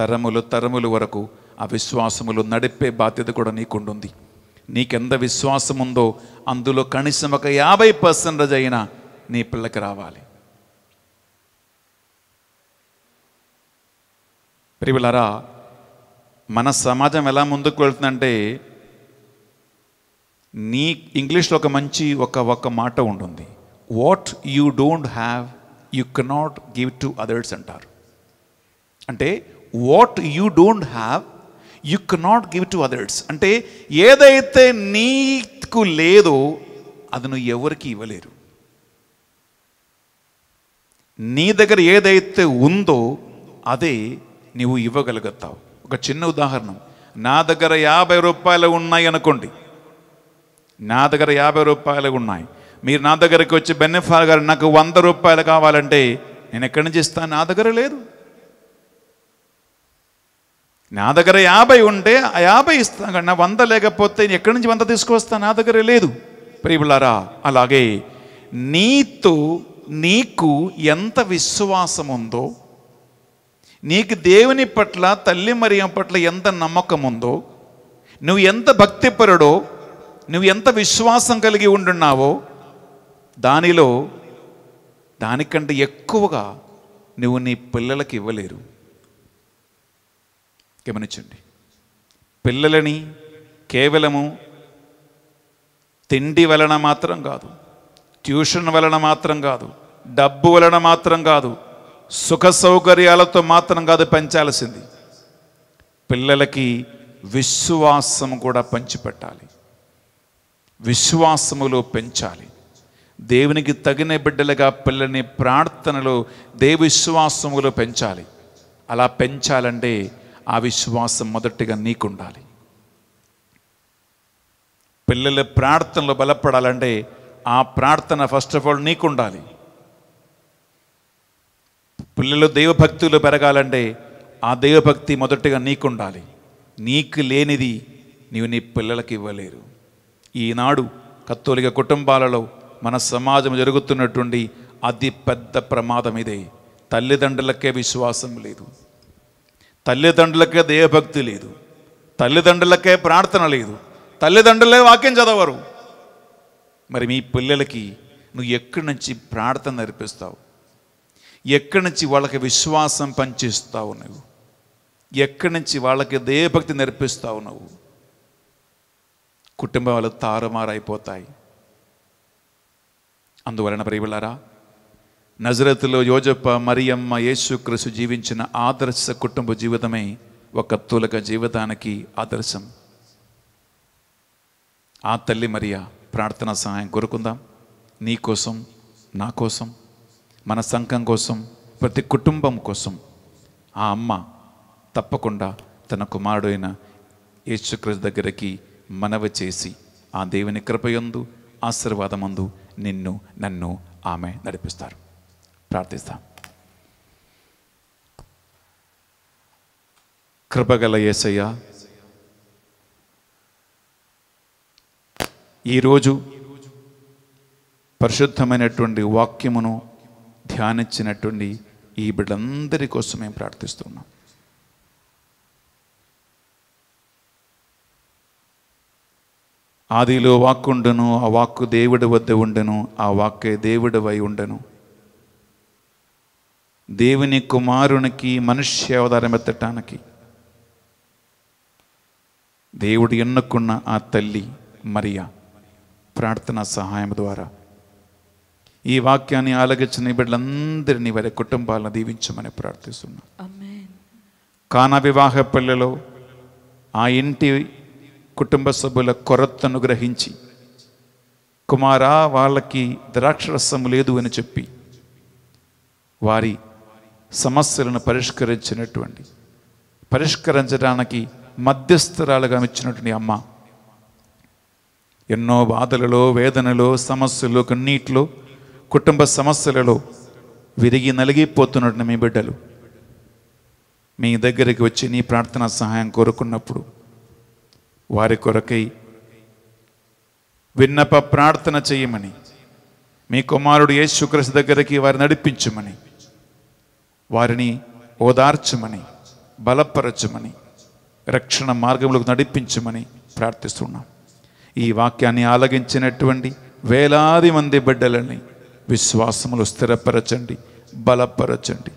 తరములు తరములు వరకు ఆ విశ్వాసములు నడిపే బాధ్యత కూడా నీకుండుంది నీకెంత విశ్వాసం ఉందో అందులో కనీసం ఒక యాభై పర్సెంటేజ్ అయినా నీ పిల్లకి రావాలి ప్రియులరా మన సమాజం ఎలా ముందుకు వెళ్తుందంటే నీ ఇంగ్లీష్లో ఒక మంచి ఒక ఒక మాట ఉంటుంది what you don't have you cannot give to others అంటారు అంటే what you don't have you cannot give to others అంటే ఏదైతే నీకు లేదో అది నువ్వు ఎవరికి ఇవ్వలేరు నీ దగ్గర ఏదైతే ఉందో అదే నువ్వు ఇవ్వగలుగుతావు ఒక చిన్న ఉదాహరణ నా దగ్గర యాభై రూపాయలు ఉన్నాయి అనుకోండి నా దగ్గర యాభై రూపాయలు ఉన్నాయి మీరు నా దగ్గరికి వచ్చి బెన్నెఫాల్ గారు నాకు వంద రూపాయలు కావాలంటే నేను ఎక్కడి నుంచి ఇస్తాను నా దగ్గర లేదు నా దగ్గర యాభై ఉంటే ఆ యాభై ఇస్తాను కానీ వంద లేకపోతే ఎక్కడి నుంచి వంద తీసుకొస్తా నా దగ్గర లేదు ప్రియులారా అలాగే నీతో నీకు ఎంత విశ్వాసం ఉందో నీకు దేవుని పట్ల తల్లి మరియు పట్ల ఎంత నమ్మకం ఉందో నువ్వు ఎంత భక్తిపరుడో నువ్వు ఎంత విశ్వాసం కలిగి ఉండున్నావో దానిలో దానికంటే ఎక్కువగా నువ్వు నీ పిల్లలకి ఇవ్వలేరు గమనించండి పిల్లలని కేవలము తిండి వలన మాత్రం కాదు ట్యూషన్ వలన మాత్రం కాదు డబ్బు వలన మాత్రం కాదు సుఖ సౌకర్యాలతో మాత్రం కాదు పెంచాల్సింది పిల్లలకి విశ్వాసం కూడా పంచిపెట్టాలి విశ్వాసములో పెంచాలి దేవునికి తగిన బిడ్డలుగా పిల్లని ప్రార్థనలో దేవిశ్వాసములో పెంచాలి అలా పెంచాలంటే ఆ విశ్వాసం మొదటిగా నీకుండాలి పిల్లల ప్రార్థనలు బలపడాలంటే ఆ ప్రార్థన ఫస్ట్ ఆఫ్ ఆల్ నీకుండాలి పిల్లలు దైవభక్తులు పెరగాలంటే ఆ దైవభక్తి మొదటిగా నీకుండాలి నీకు లేనిది నీవు నీ పిల్లలకి ఇవ్వలేరు ఈనాడు కత్తోలిక కుటుంబాలలో మన సమాజం జరుగుతున్నటువంటి అతి పెద్ద ప్రమాదం ఇదే తల్లిదండ్రులకే విశ్వాసం లేదు తల్లిదండ్రులకే దేహభక్తి లేదు తల్లిదండ్రులకే ప్రార్థన లేదు తల్లిదండ్రులే వాక్యం చదవరు మరి మీ పిల్లలకి నువ్వు ఎక్కడి నుంచి ప్రార్థన నేర్పిస్తావు ఎక్కడి నుంచి వాళ్ళకి విశ్వాసం పనిచేస్తావు నువ్వు ఎక్కడి నుంచి వాళ్ళకి దేవభక్తి నేర్పిస్తావు నువ్వు కుటుంబాలు తారుమారైపోతాయి అందువలన ప్రియులారా నజరత్లో యోజప్ప మరియమ్మ యేసుక్రీస్తు జీవించిన ఆదర్శ కుటుంబ జీవితమే ఒక తూలక జీవితానికి ఆదర్శం ఆ తల్లి మరియా ప్రార్థన సహాయం కోరుకుందాం నీ కోసం నా కోసం మన సంఘం కోసం ప్రతి కుటుంబం కోసం ఆ అమ్మ తప్పకుండా తన కుమారుడైన యేసుక్రీస్తు దగ్గరికి మనవి చేసి ఆ దేవుని కృపయందు ఆశీర్వాదమందు నిన్ను నన్ను ఆమె నడిపిస్తారు ప్రార్థిస్తాం కృపగల ఏసయ్య ఈరోజు పరిశుద్ధమైనటువంటి వాక్యమును ధ్యానించినటువంటి ఈ బిడ్డందరి కోసం మేము ప్రార్థిస్తున్నాం ఆదిలో వాక్కుండను ఆ వాక్కు దేవుడి వద్ద ఉండెను ఆ వాక్కే దేవుడివై ఉండెను దేవుని కుమారునికి మనుష్య అవతారం ఎత్తటానికి దేవుడు ఎన్నుకున్న ఆ తల్లి మరియా ప్రార్థన సహాయం ద్వారా ఈ వాక్యాన్ని ఆలగించిన బిడ్డలందరినీ వారి కుటుంబాలను దీవించమని ప్రార్థిస్తున్నా కానా వివాహ పల్లెలో ఆ ఇంటి కుటుంబ సభ్యుల కొరతను గ్రహించి కుమారా వాళ్ళకి ద్రాక్షరసం లేదు అని చెప్పి వారి సమస్యలను పరిష్కరించినటువంటి పరిష్కరించడానికి మధ్యస్థరాలుగా ఇచ్చినటువంటి అమ్మ ఎన్నో బాధలలో వేదనలో సమస్యలు కన్నీటిలో కుటుంబ సమస్యలలో విరిగి నలిగిపోతున్నట్టు మీ బిడ్డలు మీ దగ్గరికి వచ్చి నీ ప్రార్థన సహాయం కోరుకున్నప్పుడు వారి కొరకై విన్నప ప్రార్థన చేయమని మీ కుమారుడు యేసుక్రీస్తు దగ్గరికి వారిని నడిపించమని వారిని ఓదార్చమని బలపరచమని రక్షణ మార్గంలోకి నడిపించమని ప్రార్థిస్తున్నాం ఈ వాక్యాన్ని ఆలగించినటువంటి వేలాది మంది బిడ్డలని విశ్వాసములు స్థిరపరచండి బలపరచండి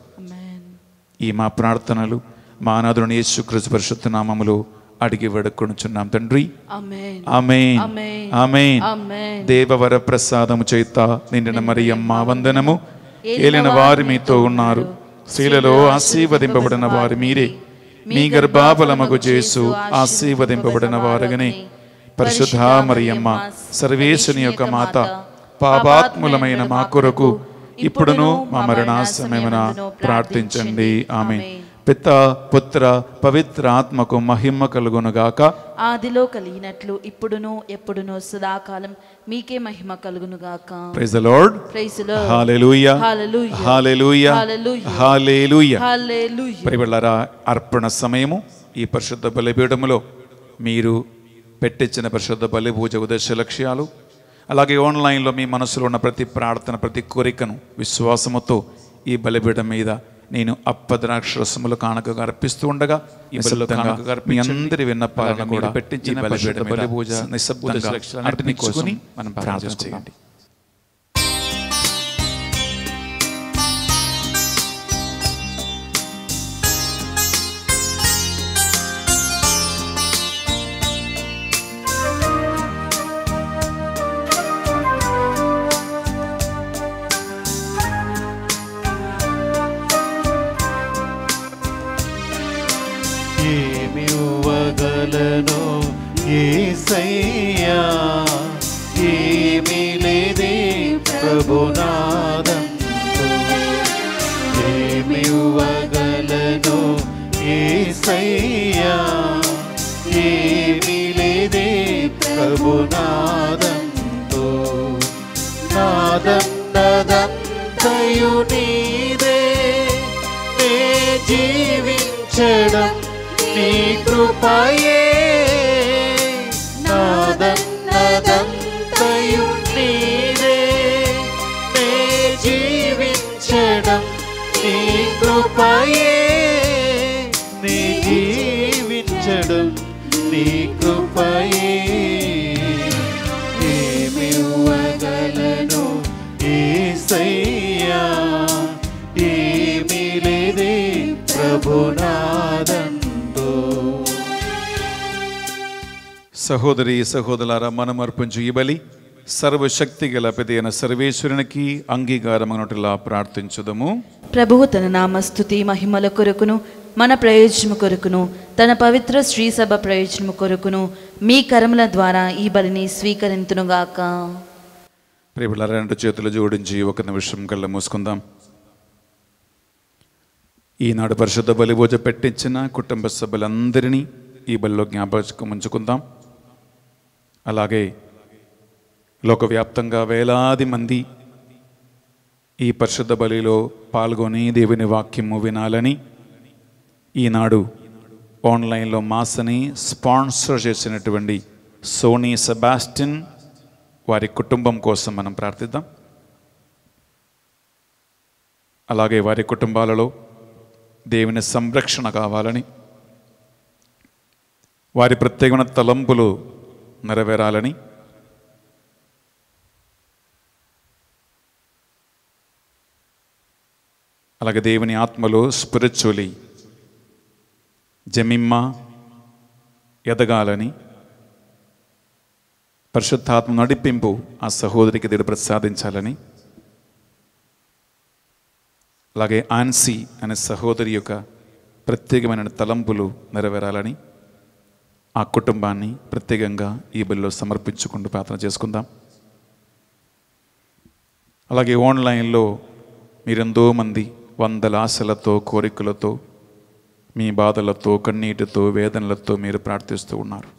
ఈ మా ప్రార్థనలు మా అనాథుని యేసుకృష్ణ పరిశుద్ధ నామములో అడిగి వేడుకొనుచున్నాం తండ్రి దేవవర ప్రసాదము చేత నిండిన మరియమ్మ వందనము ఏలిన వారి మీతో ఉన్నారు స్త్రీలలో ఆశీర్వదింపబడిన వారు మీరే మీ గర్భాఫలమగు చేసు ఆశీర్వదింపబడిన వారుగానే పరిశుద్ధ మరియమ్మ సర్వేశుని యొక్క మాత పాపాత్ములమైన మా కొరకు ఇప్పుడును మా మరణ ప్రార్థించండి ఆమె పిత పుత్ర పవిత్ర ఆత్మకు మహిమ కలుగునుగాక ఆదిలో కలిగినట్లు ఇప్పుడును ఎప్పుడునో సదాకాలం మీకే మహిమ కలుగునుగాక ప్రైజ్ లార్డ్ ప్రైజ్ లార్డ్ హల్లెలూయా హల్లెలూయా హల్లెలూయా హల్లెలూయా హల్లెలూయా అర్పణ సమయము ఈ పరిశుద్ధ బలిపీఠములో మీరు పెట్టించిన పరిశుద్ధ బలి పూజ ఉద్దేశ లక్ష్యాలు అలాగే ఆన్లైన్లో మీ మనసులో ఉన్న ప్రతి ప్రార్థన ప్రతి కోరికను విశ్వాసముతో ఈ బలిపీఠం మీద నేను అప్పద్రాక్షరసములు కానుకగా అర్పిస్తూ ఉండగా మీ అందరి విన్నపాలను కూడా పెట్టించిన నిశ్శబ్దంగా మనం ప్రార్థన చేయండి ఏసయ్యా ఏమీ లేదే ప్రభునాదం ఏమి ఇవ్వగలను ఏసయ్యా ఏమీ లేదే ప్రభునాదంతో నాదం నదంతయు నీదే నే జీవించడం నీ కృపయే కృపయే నీ జీవించడం నీ కృపయే ఏమివ్వగలను ఏసయ్యా ఏమి లేదే ప్రభునాదం సహోదరి సహోదరులారా మనం అర్పించు ఈ బలి సర్వశక్తి గల పెదైన సర్వేశ్వరునికి అంగీకారం ప్రార్థించుదము ప్రభువు తన నామస్థుతి మహిమల కొరకును మన ప్రయోజనము కొరకును తన పవిత్ర శ్రీ సభ ప్రయోజనము కొరకును మీ కర్మల ద్వారా ఈ బలిని స్వీకరింతునుగాక ప్రేమల రెండు చేతులు జోడించి ఒక నిమిషం కళ్ళ మూసుకుందాం ఈనాడు పరిశుద్ధ బలిభోజ పెట్టించిన కుటుంబ సభ్యులందరినీ ఈ బలిలో జ్ఞాపకం ఉంచుకుందాం అలాగే లోకవ్యాప్తంగా వేలాది మంది ఈ పరిశుద్ధ బలిలో పాల్గొని దేవుని వాక్యము వినాలని ఈనాడు ఆన్లైన్లో మాసని స్పాన్సర్ చేసినటువంటి సోనీ సెబాస్టిన్ వారి కుటుంబం కోసం మనం ప్రార్థిద్దాం అలాగే వారి కుటుంబాలలో దేవుని సంరక్షణ కావాలని వారి ప్రత్యేకమైన తలంపులు నెరవేరాలని అలాగే దేవుని ఆత్మలో స్పిరిచువలీ జమిమ్మ ఎదగాలని పరిశుద్ధాత్మ నడిపింపు ఆ సహోదరికి దేవుడు ప్రసాదించాలని అలాగే ఆన్సీ అనే సహోదరి యొక్క ప్రత్యేకమైన తలంపులు నెరవేరాలని ఆ కుటుంబాన్ని ప్రత్యేకంగా ఈ బిల్లో సమర్పించుకుంటూ ప్రార్థన చేసుకుందాం అలాగే ఆన్లైన్లో మీరెంతో మంది వందల ఆశలతో కోరికలతో మీ బాధలతో కన్నీటితో వేదనలతో మీరు ప్రార్థిస్తూ ఉన్నారు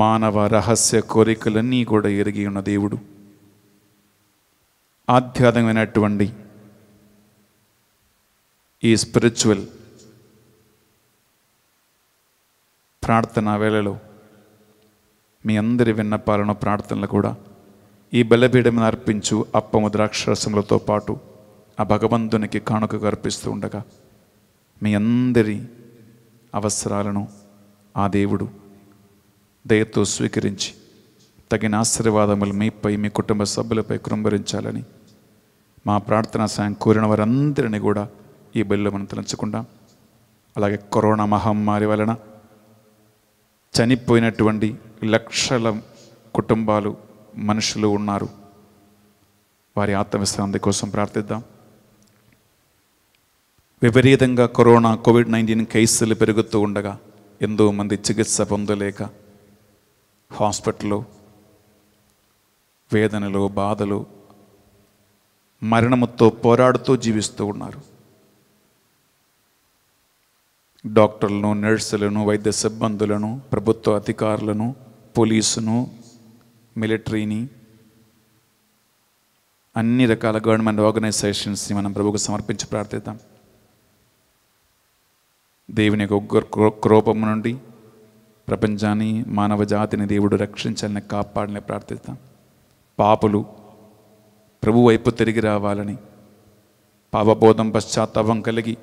మానవ రహస్య కోరికలన్నీ కూడా ఎరిగి ఉన్న దేవుడు ఆధ్యాత్మికమైనటువంటి ఈ స్పిరిచువల్ ప్రార్థన వేళలో మీ అందరి విన్నపాలను ప్రార్థనలు కూడా ఈ బలపీడమని అర్పించు అప్పము ద్రాక్షరసములతో పాటు ఆ భగవంతునికి కానుక అర్పిస్తూ ఉండగా మీ అందరి అవసరాలను ఆ దేవుడు దయతో స్వీకరించి తగిన ఆశీర్వాదములు మీపై మీ కుటుంబ సభ్యులపై కృంభరించాలని మా ప్రార్థనా సాయం కోరిన వారందరినీ కూడా ఈ బలిలో మనం తలంచకుండా అలాగే కరోనా మహమ్మారి వలన చనిపోయినటువంటి లక్షల కుటుంబాలు మనుషులు ఉన్నారు వారి ఆత్మవిశ్రాంతి కోసం ప్రార్థిద్దాం విపరీతంగా కరోనా కోవిడ్ నైన్టీన్ కేసులు పెరుగుతూ ఉండగా ఎంతో మంది చికిత్స పొందలేక హాస్పిటల్లో వేదనలు బాధలు మరణముతో పోరాడుతూ జీవిస్తూ ఉన్నారు డాక్టర్లను నర్సులను వైద్య సిబ్బందులను ప్రభుత్వ అధికారులను పోలీసును మిలిటరీని అన్ని రకాల గవర్నమెంట్ ఆర్గనైజేషన్స్ని మనం ప్రభుకు సమర్పించి ప్రార్థిద్దాం దేవుని యొక్క క్రోపం నుండి ప్రపంచాన్ని మానవ జాతిని దేవుడు రక్షించాలని కాపాడని ప్రార్థిస్తాం పాపులు ప్రభు వైపు తిరిగి రావాలని పాపబోధం పశ్చాత్తాపం కలిగి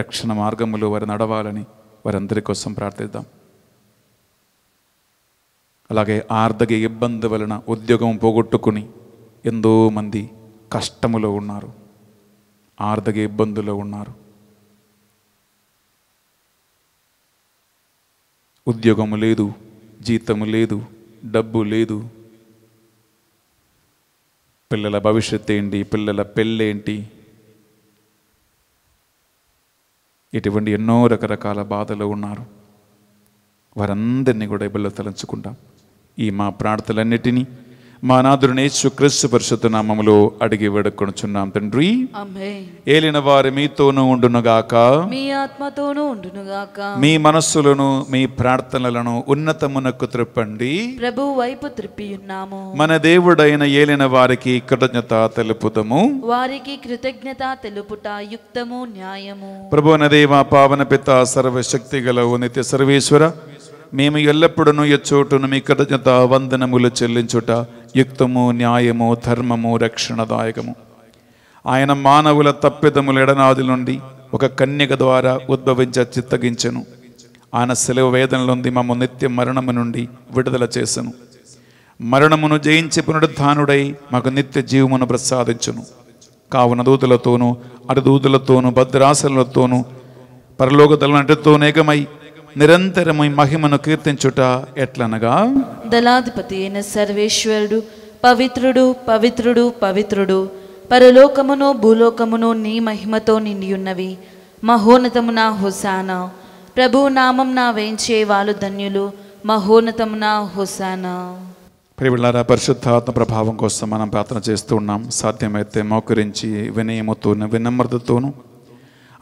రక్షణ మార్గములు వారు నడవాలని వారందరి కోసం ప్రార్థిద్దాం అలాగే ఆర్థిక ఇబ్బంది వలన ఉద్యోగం పోగొట్టుకుని ఎంతోమంది కష్టములో ఉన్నారు ఆర్థిక ఇబ్బందులు ఉన్నారు ఉద్యోగము లేదు జీతము లేదు డబ్బు లేదు పిల్లల భవిష్యత్ ఏంటి పిల్లల పెళ్ళేంటి ఇటువంటి ఎన్నో రకరకాల బాధలు ఉన్నారు వారందరినీ కూడా ఇబ్బందులు తలంచుకుంటాం ఈ మా ప్రార్థనలన్నిటినీ మా నాదుని యేసుక్రీస్తు పరిషత్ నామములో అడిగి వేడుకొనుచున్నాం తండ్రి ఏలిన వారి మీతోనూ ఉండునుగాక మీ ఆత్మతోనూ ఉండునుగాక మీ మనస్సులను మీ ప్రార్థనలను ఉన్నతమునకు త్రిప్పండి ప్రభు వైపు త్రిప్పి ఉన్నాము మన దేవుడైన ఏలిన వారికి కృతజ్ఞత తెలుపుతము వారికి కృతజ్ఞత తెలుపుట యుక్తము న్యాయము ప్రభు నదేవా పావన పిత సర్వశక్తి గల నిత్య సర్వేశ్వర మేము ఎల్లప్పుడూ ఎచ్చోటును మీ కృతజ్ఞత వందనములు చెల్లించుట యుక్తము న్యాయము ధర్మము రక్షణదాయకము ఆయన మానవుల తప్పిదముల ఎడనాది నుండి ఒక కన్యక ద్వారా ఉద్భవించ చిత్తగించెను ఆయన సెలవు వేదనలుంది మమ్మ నిత్య మరణము నుండి విడుదల చేసెను మరణమును జయించి పునరుద్ధానుడై మాకు నిత్య జీవమును ప్రసాదించును కావున దూతులతోనూ అరదూతులతోనూ భద్రాసనులతోనూ పరలోక తలనటితో నిరంతరమై మహిమను కీర్తించుట ఎట్లనగా దళాధిపతి అయిన సర్వేశ్వరుడు పవిత్రుడు పవిత్రుడు పవిత్రుడు పరలోకమును భూలోకమును నీ మహిమతో నిండియున్నవి మహోన్నతమున హుసాన ప్రభు నామం నా వేయించే వాళ్ళు ధన్యులు మహోన్నతమున హుసానా ప్రియులారా పరిశుద్ధాత్మ ప్రభావం కోసం మనం ప్రార్థన చేస్తూ ఉన్నాం సాధ్యమైతే మోకరించి వినయముతోను వినమ్రతతోను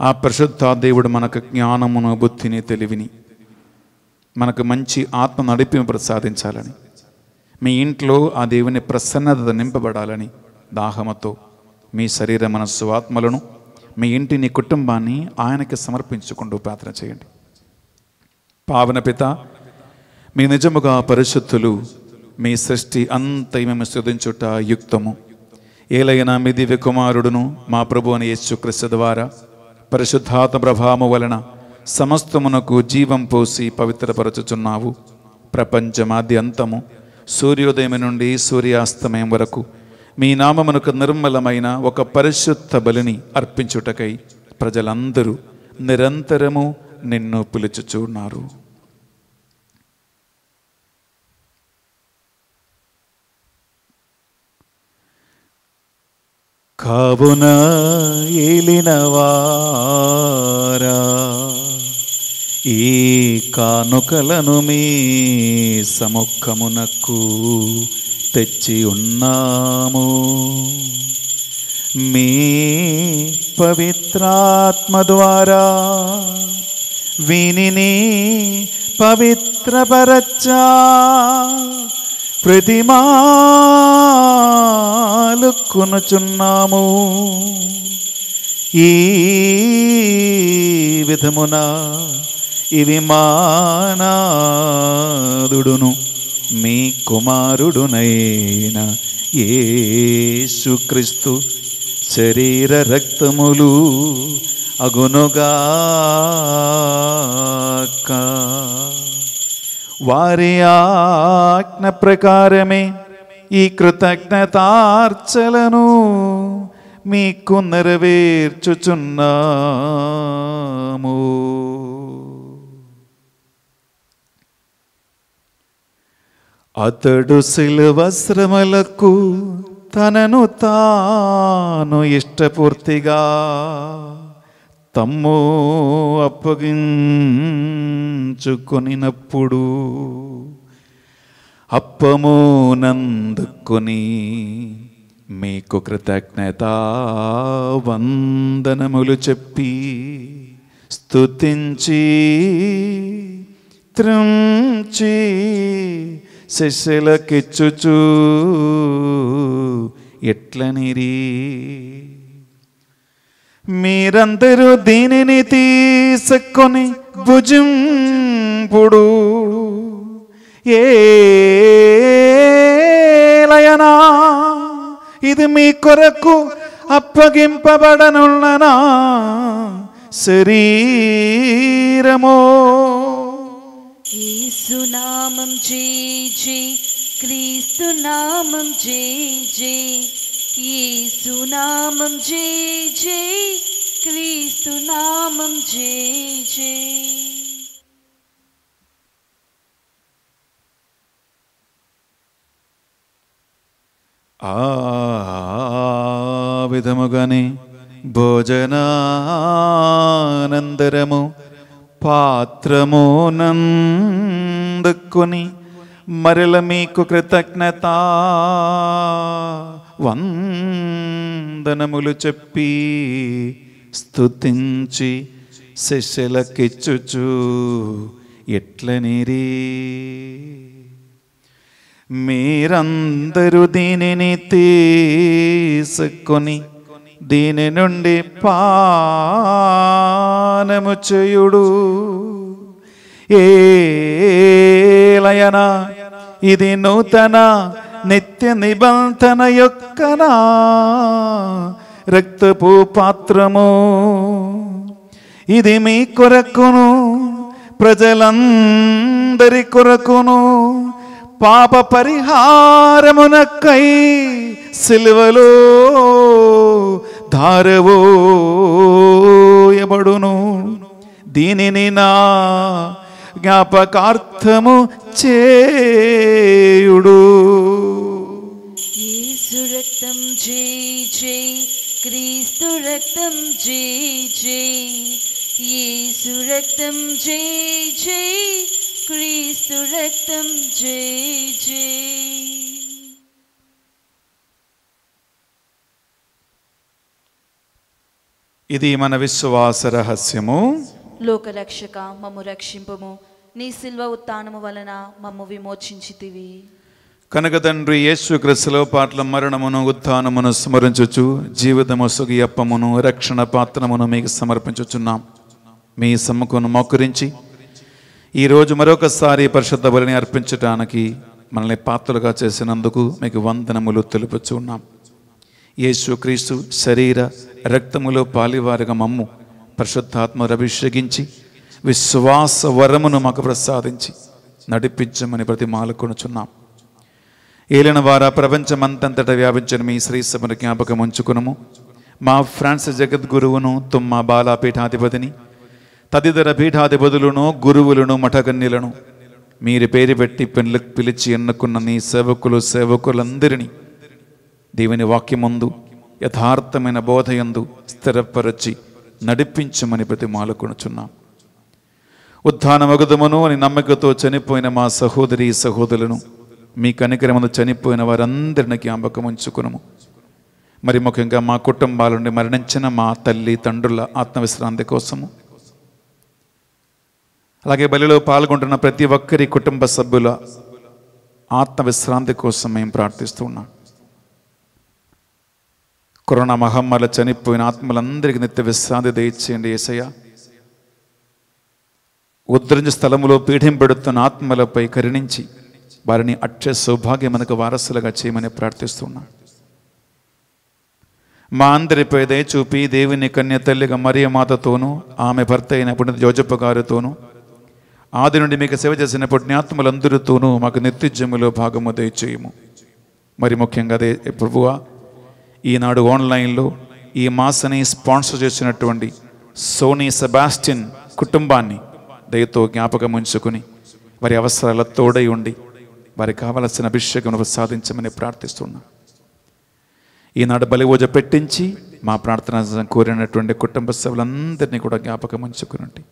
ఆ పరిశుద్ధ దేవుడు మనకు జ్ఞానమును బుద్ధిని తెలివిని మనకు మంచి ఆత్మ నడిపింపు ప్రసాదించాలని మీ ఇంట్లో ఆ దేవుని ప్రసన్నత నింపబడాలని దాహమతో మీ శరీర మనస్సు ఆత్మలను మీ ఇంటిని కుటుంబాన్ని ఆయనకి సమర్పించుకుంటూ ప్రార్థన చేయండి పావన పిత మీ నిజముగా పరిశుద్ధులు మీ సృష్టి అంత మేము శుధించుట యుక్తము ఏలైనా మీ దివ్య కుమారుడును మా ప్రభు అని యేసుక్రీస్తు ద్వారా పరిశుద్ధాత్మ ప్రభావము వలన సమస్తమునకు జీవం పోసి పవిత్రపరచుచున్నావు ప్రపంచమాది అంతము సూర్యోదయం నుండి సూర్యాస్తమయం వరకు మీ నామమునకు నిర్మలమైన ఒక పరిశుద్ధ బలిని అర్పించుటకై ప్రజలందరూ నిరంతరము నిన్ను పిలుచుచున్నారు కావున ఏలినవారా ఈ కానుకలను మీ సముఖమునకు తెచ్చి ఉన్నాము మీ పవిత్రాత్మ ద్వారా విని పవిత్రపరచా ప్రతిమాలు కొనుచున్నాము ఈ విధమున ఇవి మానాదుడును మీ కుమారుడునైన ఏసుక్రీస్తు శరీర రక్తములు అగునుగాక వారి ఆజ్ఞ ప్రకారమే ఈ కృతజ్ఞతార్చలను మీకు నెరవేర్చుచున్నాము అతడు శిలువశ్రమలకు తనను తాను ఇష్టపూర్తిగా తమ్ము అప్పగించుకొనినప్పుడు అప్పము నందుకొని మీకు కృతజ్ఞత వందనములు చెప్పి స్తుతించి త్రంచి శశలకిచ్చుచూ ఎట్లనిరి మీరందరూ దీనిని తీసుకొని భుజింపుడు ఏలయనా ఇది మీ కొరకు అప్పగింపబడనున్ననా శరీరమో യേശുനാമം ജയ് ജയ് ക്രിസ്തുനാമം ജയ് ജയ് യേശുനാമം ജയ് ജയ് ക്രിസ്തുനാമം ജയ് ജയ് ఆ విధముగానే భోజనానందరము పాత్రమునందుకొని మరల మీకు కృతజ్ఞత వందనములు చెప్పి స్థుతించి శిష్యులకిచ్చుచు ఎట్లనిరి మీరందరూ దీనిని తీసుకొని దీనే నుండి పానము చేయుదు ఏ లయన ఇది నూతన నిత్య నిబందన యొక్కన రక్త పూ పాత్రము ఇది మీకొరకును ప్రజలందరికొరకును పాప పరిహారమునకై సిలువలో ధారవోయబడును దీనిని నా జ్ఞాపకార్థము చేయుడు రక్తం జై జై క్రీస్తు రక్తం జై జై యేసు రక్తం జై జై క్రీస్తు రక్తం జై జై ఇది మన విశ్వాస రహస్యము లోకరక్షక మమ్ము రక్షింపము నీ సిల్వ ఉత్నము వలన మమ్ము విమోచించితివి కనుక తండ్రి యేసు క్రిస్తులో పాటల మరణమును ఉత్నమును స్మరించుచు జీవితము సుగియప్పమును రక్షణ పాత్రమును మీకు సమర్పించుచున్నాం మీ సమ్మకును మోకరించి ఈరోజు మరొకసారి పరిశుద్ధ బలిని అర్పించటానికి మనల్ని పాత్రలుగా చేసినందుకు మీకు వందనములు తెలుపుచు ఉన్నాం యేసుక్రీస్తు శరీర రక్తములో పాలివారిగా మమ్ము పరిశుద్ధాత్మను అభిషేకించి విశ్వాస వరమును మాకు ప్రసాదించి నడిపించమని ప్రతిమాలకొనుచున్నాం ఏలిన వార ప్రపంచమంతంతటా వ్యాపించిన మీ శ్రీసభను జ్ఞాపకం ఉంచుకునము మా ఫ్రాన్స్ జగద్గురువును తుమ్మ బాలాపీఠాధిపతిని తదితర పీఠాధిపతులను గురువులను మఠకన్యలను మీరు పేరు పెట్టి పెళ్ళకు పిలిచి ఎన్నుకున్న నీ సేవకులు సేవకులందరినీ దేవుని వాక్యమందు యథార్థమైన బోధయందు స్థిరపరచి నడిపించమని ప్రతిమాలకొనుచున్నాం ఉత్థానమగుదమును అని నమ్మకతో చనిపోయిన మా సహోదరి సహోదరులను మీ కనికరమందు చనిపోయిన వారందరిని జ్ఞాపకం ఉంచుకునము మరి ముఖ్యంగా మా కుటుంబాల నుండి మరణించిన మా తల్లి తండ్రుల ఆత్మవిశ్రాంతి కోసము అలాగే బలిలో పాల్గొంటున్న ప్రతి ఒక్కరి కుటుంబ సభ్యుల ఆత్మవిశ్రాంతి కోసం మేము ప్రార్థిస్తూ ఉన్నాం కరోనా మహమ్మారి చనిపోయిన ఆత్మలందరికీ నిత్య విశ్రాంతి దయచేయండి ఏసయ్య ఉద్ధరించే స్థలంలో పీఠింపెడుతున్న ఆత్మలపై కరుణించి వారిని అక్షయ సౌభాగ్యం మనకు వారసులుగా చేయమని ప్రార్థిస్తున్నా మా అందరిపై దయ చూపి దేవుని కన్య తల్లిగా మరియమాతతోనూ ఆమె భర్త అయిన పుణ్య జోజప్ప గారితోనూ ఆది నుండి మీకు సేవ చేసిన పుణ్యాత్ములందరితోనూ మాకు నిత్యజములో భాగము దయచేయము మరి ముఖ్యంగా అదే ప్రభువా ఈనాడు ఆన్లైన్లో ఈ మాసని స్పాన్సర్ చేసినటువంటి సోనీ సెబాస్టిన్ కుటుంబాన్ని దయతో జ్ఞాపకం ఉంచుకుని వారి అవసరాల తోడై ఉండి వారికి కావలసిన అభిషేకం సాధించమని ప్రార్థిస్తున్నా ఈనాడు బలివోజ పెట్టించి మా ప్రార్థన కోరినటువంటి కుటుంబ సభ్యులందరినీ కూడా జ్ఞాపకం ఉంచుకునండి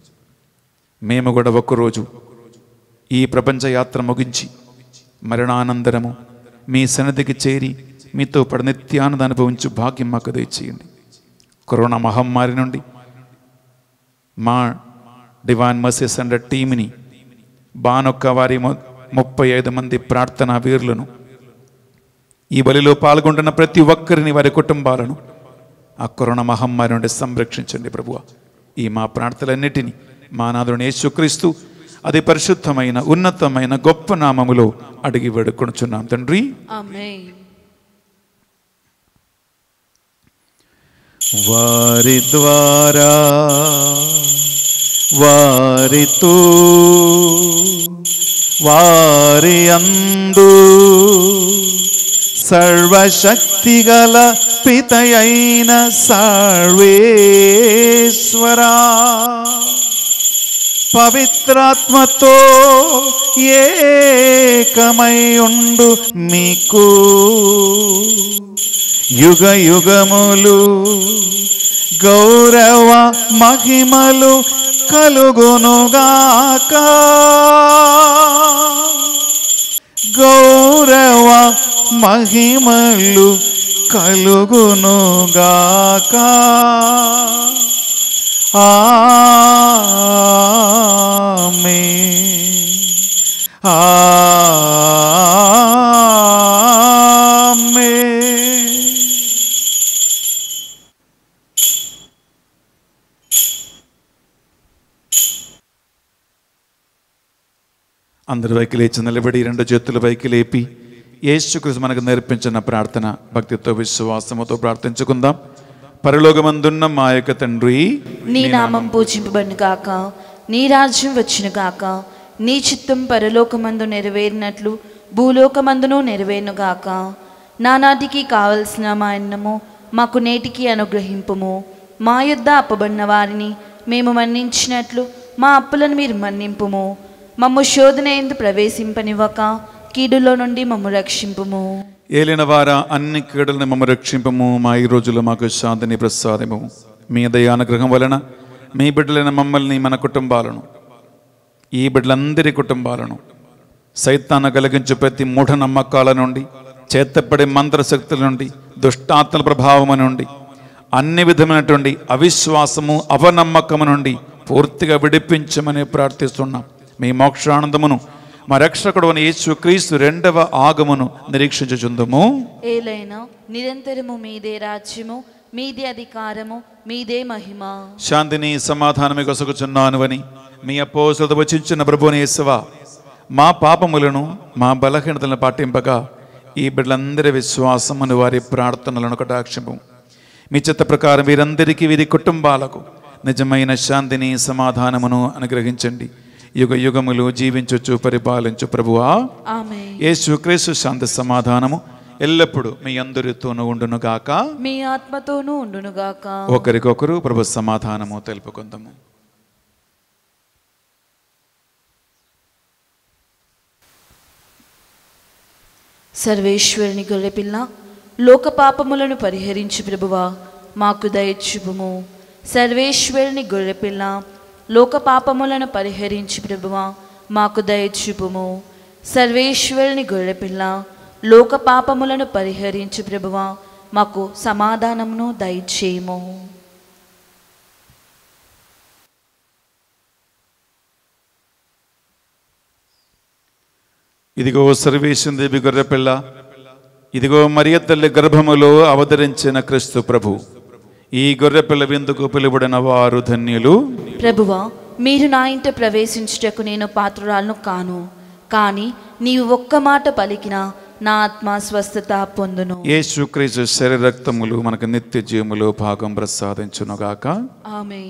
మేము కూడా ఒక్కరోజు ఈ ప్రపంచ యాత్ర ముగించి మరణానంతరము మీ సన్నిధికి చేరి మీతో పడి నిత్యానంద అనుభవించు భాగ్యం మాకు దయచేయండి కరోనా మహమ్మారి నుండి మా డివాన్ మసీస్ అండ్ టీమ్ని బానొక్క వారి ముప్పై ఐదు మంది ప్రార్థనా వీరులను ఈ బలిలో పాల్గొంటున్న ప్రతి ఒక్కరిని వారి కుటుంబాలను ఆ కరోనా మహమ్మారి నుండి సంరక్షించండి ప్రభువ ఈ మా ప్రార్థనలన్నిటినీ మా నాథుడు యేసుక్రీస్తు అది పరిశుద్ధమైన ఉన్నతమైన గొప్ప నామములో అడిగి వేడుకొనుచున్నాం తండ్రి వారి ద్వారా వారితో వారి అందు గల పితయైన సర్వేశ్వరా పవిత్రాత్మతో ఏకమై ఉండు మీకు యుగ యుగములు గౌరవ మహిమలు కలుగునుగాక గౌరవ మహిమలు కలుగునుగాక ఆమె ఆమె అందరి వైకి లేచి నిలబడి రెండు చేతుల వైకి లేపి యేసుకృష్ణ మనకు నేర్పించిన ప్రార్థన భక్తితో విశ్వాసముతో ప్రార్థించుకుందాం పరలోకమందున్న మా యొక్క తండ్రి నీ నామం పూజింపబడిన కాక నీ రాజ్యం వచ్చిన కాక నీ చిత్తం పరలోకమందు నెరవేరినట్లు భూలోకమందును నెరవేరును గాక నానాటికి కావలసిన మా అన్నము మాకు నేటికి అనుగ్రహింపము మా యుద్ధ అప్పబడిన వారిని మేము మన్నించినట్లు మా అప్పులను మీరు మన్నింపుము మమ్ము శోధన ఎందు ప్రవేశింపనివ్వక కీడులో నుండి మమ్ము రక్షింపుము ఏలినవార అన్ని కీడల మమ్మ రక్షింపము మా ఈ రోజులో మాకు శాంతిని ప్రసాదము మీ దయానుగ్రహం వలన మీ బిడ్డలైన మమ్మల్ని మన కుటుంబాలను ఈ బిడ్డలందరి కుటుంబాలను సైతాన్ని కలిగించే ప్రతి మూఢ నమ్మకాల నుండి చేతపడే మంత్రశక్తుల నుండి దుష్టాత్మల ప్రభావం నుండి అన్ని విధమైనటువంటి అవిశ్వాసము అవనమ్మకము నుండి పూర్తిగా విడిపించమని ప్రార్థిస్తున్నాం మీ మోక్షానందమును మా అని యేసు క్రీస్తు రెండవ ఆగమును నిరీక్షించుచుందుము ఏలైనా నిరంతరము మీదే రాజ్యము మీదే అధికారము మీదే మహిమ శాంతిని సమాధానమే అని మీ అపోసులతో వచ్చించిన ప్రభుని యేసవా మా పాపములను మా బలహీనతలను పాటింపగా ఈ బిడ్డలందరి విశ్వాసమును వారి ప్రార్థనలను కటాక్షము మీ చిత్త ప్రకారం వీరందరికీ వీరి కుటుంబాలకు నిజమైన శాంతిని సమాధానమును అనుగ్రహించండి యుగ యుగములు జీవించొచ్చు పరిపాలించు ప్రభువా యేసుక్రీస్తు శాంత సమాధానము ఎల్లప్పుడు మీ అందరితోనూ ఉండును గాక మీ ఆత్మతోనూ ఉండును గాక ఒకరికొకరు ప్రభు సమాధానము తెలుపుకుందాము సర్వేశ్వరుని పిల్ల లోక పాపములను పరిహరించి ప్రభువా మాకు దయచుపుము సర్వేశ్వరుని పిల్ల లోక పాపములను పరిహరించి ప్రభువా మాకు దయచూపుము సర్వేశ్వరుని గొర్రెపిల్ల లోక పాపములను పరిహరించి ప్రభువా మాకు సమాధానమును దయచేయము ఇదిగో సర్వేశం దేవి గొర్రెపిల్ల ఇదిగో మరియ తల్లి గర్భములో అవతరించిన క్రీస్తు ప్రభు ఈ పిల్ల విందుకు పిలువడిన వారు ధన్యులు ప్రభువా మీరు నా ఇంట ప్రవేశించుటకు నేను పాత్రురాలను కాను కానీ నీవు ఒక్క మాట పలికినా నా ఆత్మ స్వస్థత పొందును ఏ శరీర శరీరక్తములు మనకు నిత్య జీవములో భాగం ప్రసాదించునుగాక ఆమె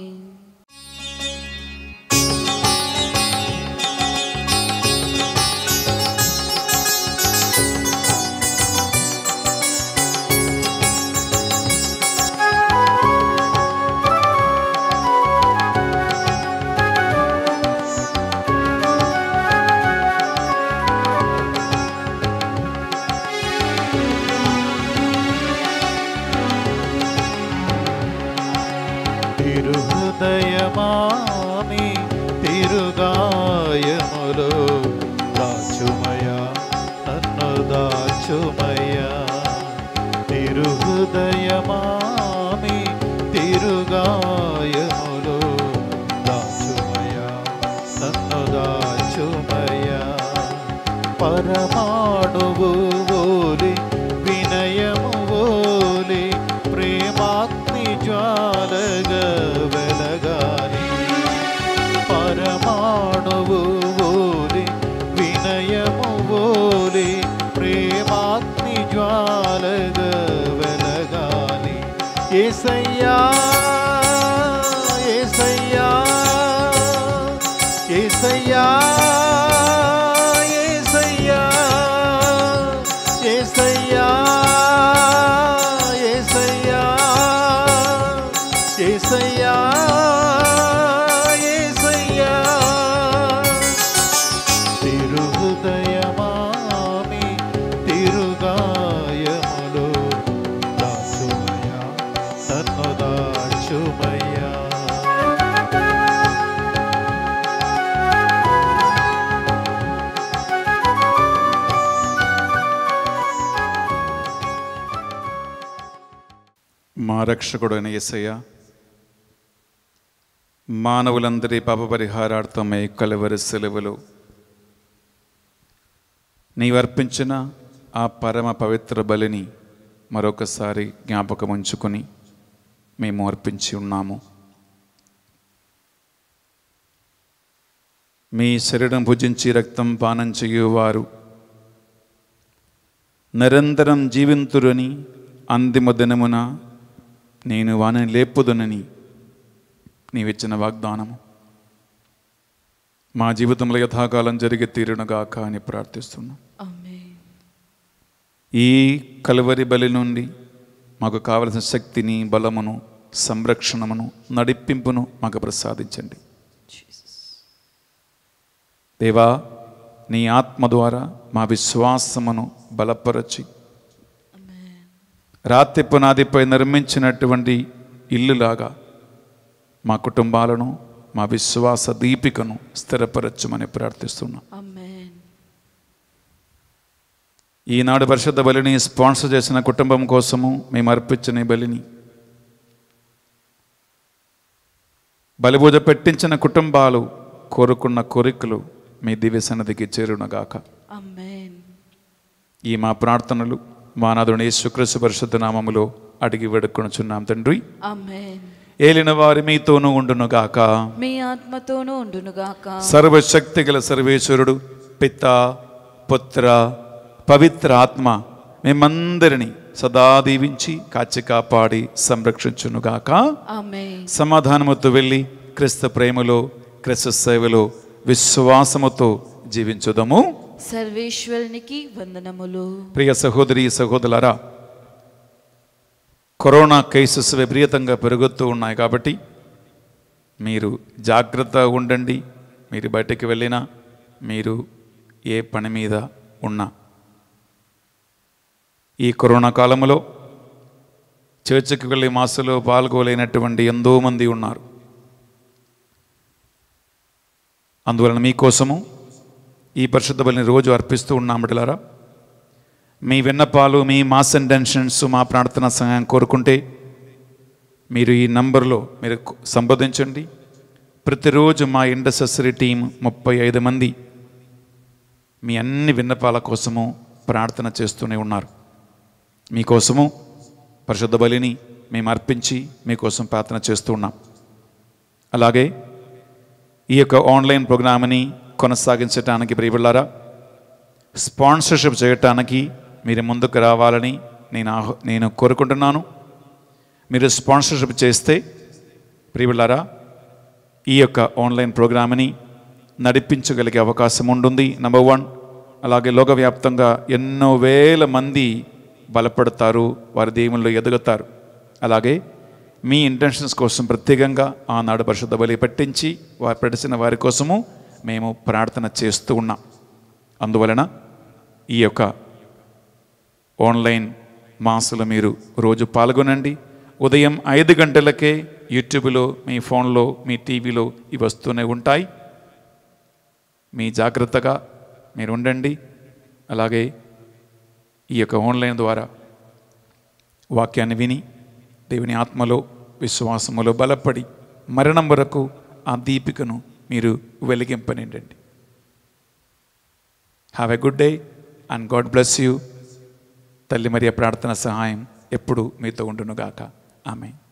రక్షకుడు అయిన ఎసయ్య మానవులందరి పరిహారార్థమై కలవరి సెలవులు నీవర్పించిన ఆ పరమ పవిత్ర బలిని మరొకసారి జ్ఞాపకం ఉంచుకొని మేము అర్పించి ఉన్నాము మీ శరీరం భుజించి రక్తం పానం చేయువారు నిరంతరం జీవింతురని అంతిమ దినమున నేను వానని లేపుదునని నీవిచ్చిన వాగ్దానము మా జీవితంలో యథాకాలం జరిగే తీరునగాక అని ప్రార్థిస్తున్నాం ఈ కలువరి బలి నుండి మాకు కావలసిన శక్తిని బలమును సంరక్షణమును నడిపింపును మాకు ప్రసాదించండి దేవా నీ ఆత్మ ద్వారా మా విశ్వాసమును బలపరచి రాతి పునాదిపై నిర్మించినటువంటి ఇల్లులాగా మా కుటుంబాలను మా విశ్వాస దీపికను స్థిరపరచమని ప్రార్థిస్తున్నాం ఈనాడు పరిషత్ బలిని స్పాన్సర్ చేసిన కుటుంబం కోసము మేము అర్పించిన బలిని బలిపూజ పెట్టించిన కుటుంబాలు కోరుకున్న కోరికలు మీ దివ్య సన్నదికి చేరునగాక ఈ మా ప్రార్థనలు మానదుని యేసుక్రీస్తు పరిశుద్ధ నామములో అడిగి వేడుకొనుచున్నాం తండ్రి ఏలిన వారి మీతోనూ ఉండునుగాక మీ ఆత్మతోనూ ఉండునుగాక సర్వశక్తి గల సర్వేశ్వరుడు పిత పుత్ర పవిత్ర ఆత్మ మేమందరినీ సదా దీవించి కాచి కాపాడి సంరక్షించునుగాక సమాధానముతో వెళ్ళి క్రిస్త ప్రేమలో క్రిస్త సేవలో విశ్వాసముతో జీవించుదము సర్వేశ్వరునికి వందనములు ప్రియ సహోదరి సహోదరులారా కరోనా కేసెస్ విపరీతంగా పెరుగుతూ ఉన్నాయి కాబట్టి మీరు జాగ్రత్తగా ఉండండి మీరు బయటకు వెళ్ళినా మీరు ఏ పని మీద ఉన్నా ఈ కరోనా కాలంలో చర్చికి వెళ్ళి మాసులో పాల్గొలేనటువంటి ఎంతోమంది ఉన్నారు అందువలన మీకోసము ఈ పరిశుద్ధ బలిని రోజు అర్పిస్తూ ఉన్నామటిలారా మీ విన్నపాలు మీ మాస్ టెన్షన్స్ మా ప్రార్థనా సంఘం కోరుకుంటే మీరు ఈ నంబర్లో మీరు సంబోధించండి ప్రతిరోజు మా ఇండసెసరీ టీం ముప్పై ఐదు మంది మీ అన్ని విన్నపాల కోసము ప్రార్థన చేస్తూనే ఉన్నారు మీకోసము పరిశుద్ధ బలిని మేము అర్పించి మీకోసం ప్రార్థన చేస్తూ ఉన్నాం అలాగే ఈ యొక్క ఆన్లైన్ ప్రోగ్రామ్ని కొనసాగించడానికి ప్రియబిళ్ళారా స్పాన్సర్షిప్ చేయటానికి మీరు ముందుకు రావాలని నేను ఆహ్ నేను కోరుకుంటున్నాను మీరు స్పాన్సర్షిప్ చేస్తే ప్రియబిళ్ళారా ఈ యొక్క ఆన్లైన్ ప్రోగ్రామ్ని నడిపించగలిగే అవకాశం ఉంటుంది నెంబర్ వన్ అలాగే లోకవ్యాప్తంగా ఎన్నో వేల మంది బలపడతారు వారి దేవుళ్ళు ఎదుగుతారు అలాగే మీ ఇంటెన్షన్స్ కోసం ప్రత్యేకంగా ఆనాడు పరిశుద్ధ బలి పట్టించి వారు పడిచిన వారి కోసము మేము ప్రార్థన చేస్తూ ఉన్నాం అందువలన ఈ యొక్క ఆన్లైన్ మాసులు మీరు రోజు పాల్గొనండి ఉదయం ఐదు గంటలకే యూట్యూబ్లో మీ ఫోన్లో మీ టీవీలో ఇవి వస్తూనే ఉంటాయి మీ జాగ్రత్తగా మీరు ఉండండి అలాగే ఈ యొక్క ఆన్లైన్ ద్వారా వాక్యాన్ని విని దేవుని ఆత్మలో విశ్వాసములో బలపడి మరణం వరకు ఆ దీపికను మీరు వెలిగింపనిండండి have a good day and God bless you తల్లి మరియ ప్రార్థన సహాయం ఎప్పుడు మీతో ఉండునుగాక ఆమె